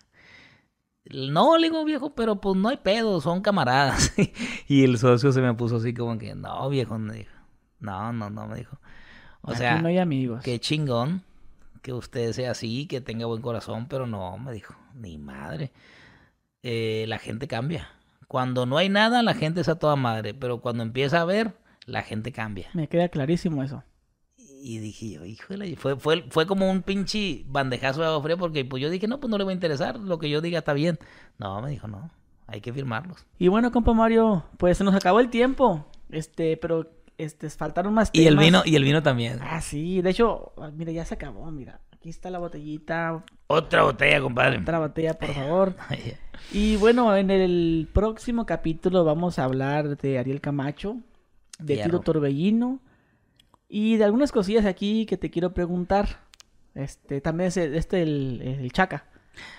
No, le digo, viejo, pero pues no hay pedo, son camaradas. y el socio se me puso así como que, no, viejo, me dijo. No, no, no, me dijo. O sea, no hay amigos. chingón que usted sea así, que tenga buen corazón, pero no, me dijo, ni madre. Eh, la gente cambia. Cuando no hay nada, la gente está toda madre, pero cuando empieza a ver, la gente cambia. Me queda clarísimo eso. Y dije yo, híjole, fue, fue, fue como un pinche bandejazo de agua fría porque pues yo dije, no, pues no le va a interesar, lo que yo diga está bien. No, me dijo, no, hay que firmarlos. Y bueno, compa Mario, pues se nos acabó el tiempo, este, pero este, faltaron más temas. Y el vino, y el vino también. Ah, sí, de hecho, mira, ya se acabó, mira, aquí está la botellita. Otra botella, compadre. Otra botella, por favor. y bueno, en el próximo capítulo vamos a hablar de Ariel Camacho, de Tito Tiro Torbellino y de algunas cosillas aquí que te quiero preguntar. Este, también este el, el Chaca.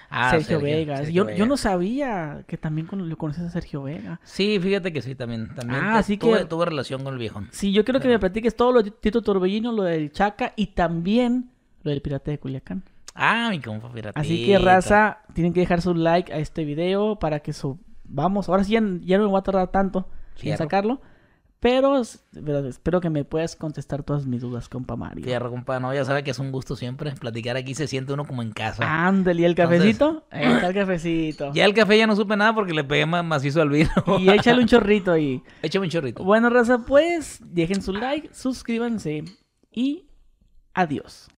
Ah, Sergio, Sergio, yo, Vega. yo, no sabía que también lo conoces a Sergio Vega. Sí, fíjate que sí, también. también así ah, que... relación con el viejo. Sí, yo quiero que me platiques todo lo de Tito Torbellino, lo del Chaca y también lo del Pirate de Culiacán. Ah, mi compa pirata. Así que, raza, tienen que dejar su like a este video para que su... Vamos, ahora sí ya, no me voy a tardar tanto en sacarlo. Pero, espero que me puedas contestar todas mis dudas, compa Mario. Fierro, compa, no, ya sabe que es un gusto siempre. Platicar aquí se siente uno como en casa. Ándale, ¿y el cafecito? Eh, el cafecito. Ya el café ya no supe nada porque le pegué más macizo al vino. y échale un chorrito ahí. Échame un chorrito. Bueno, raza, pues, dejen su like, suscríbanse y adiós.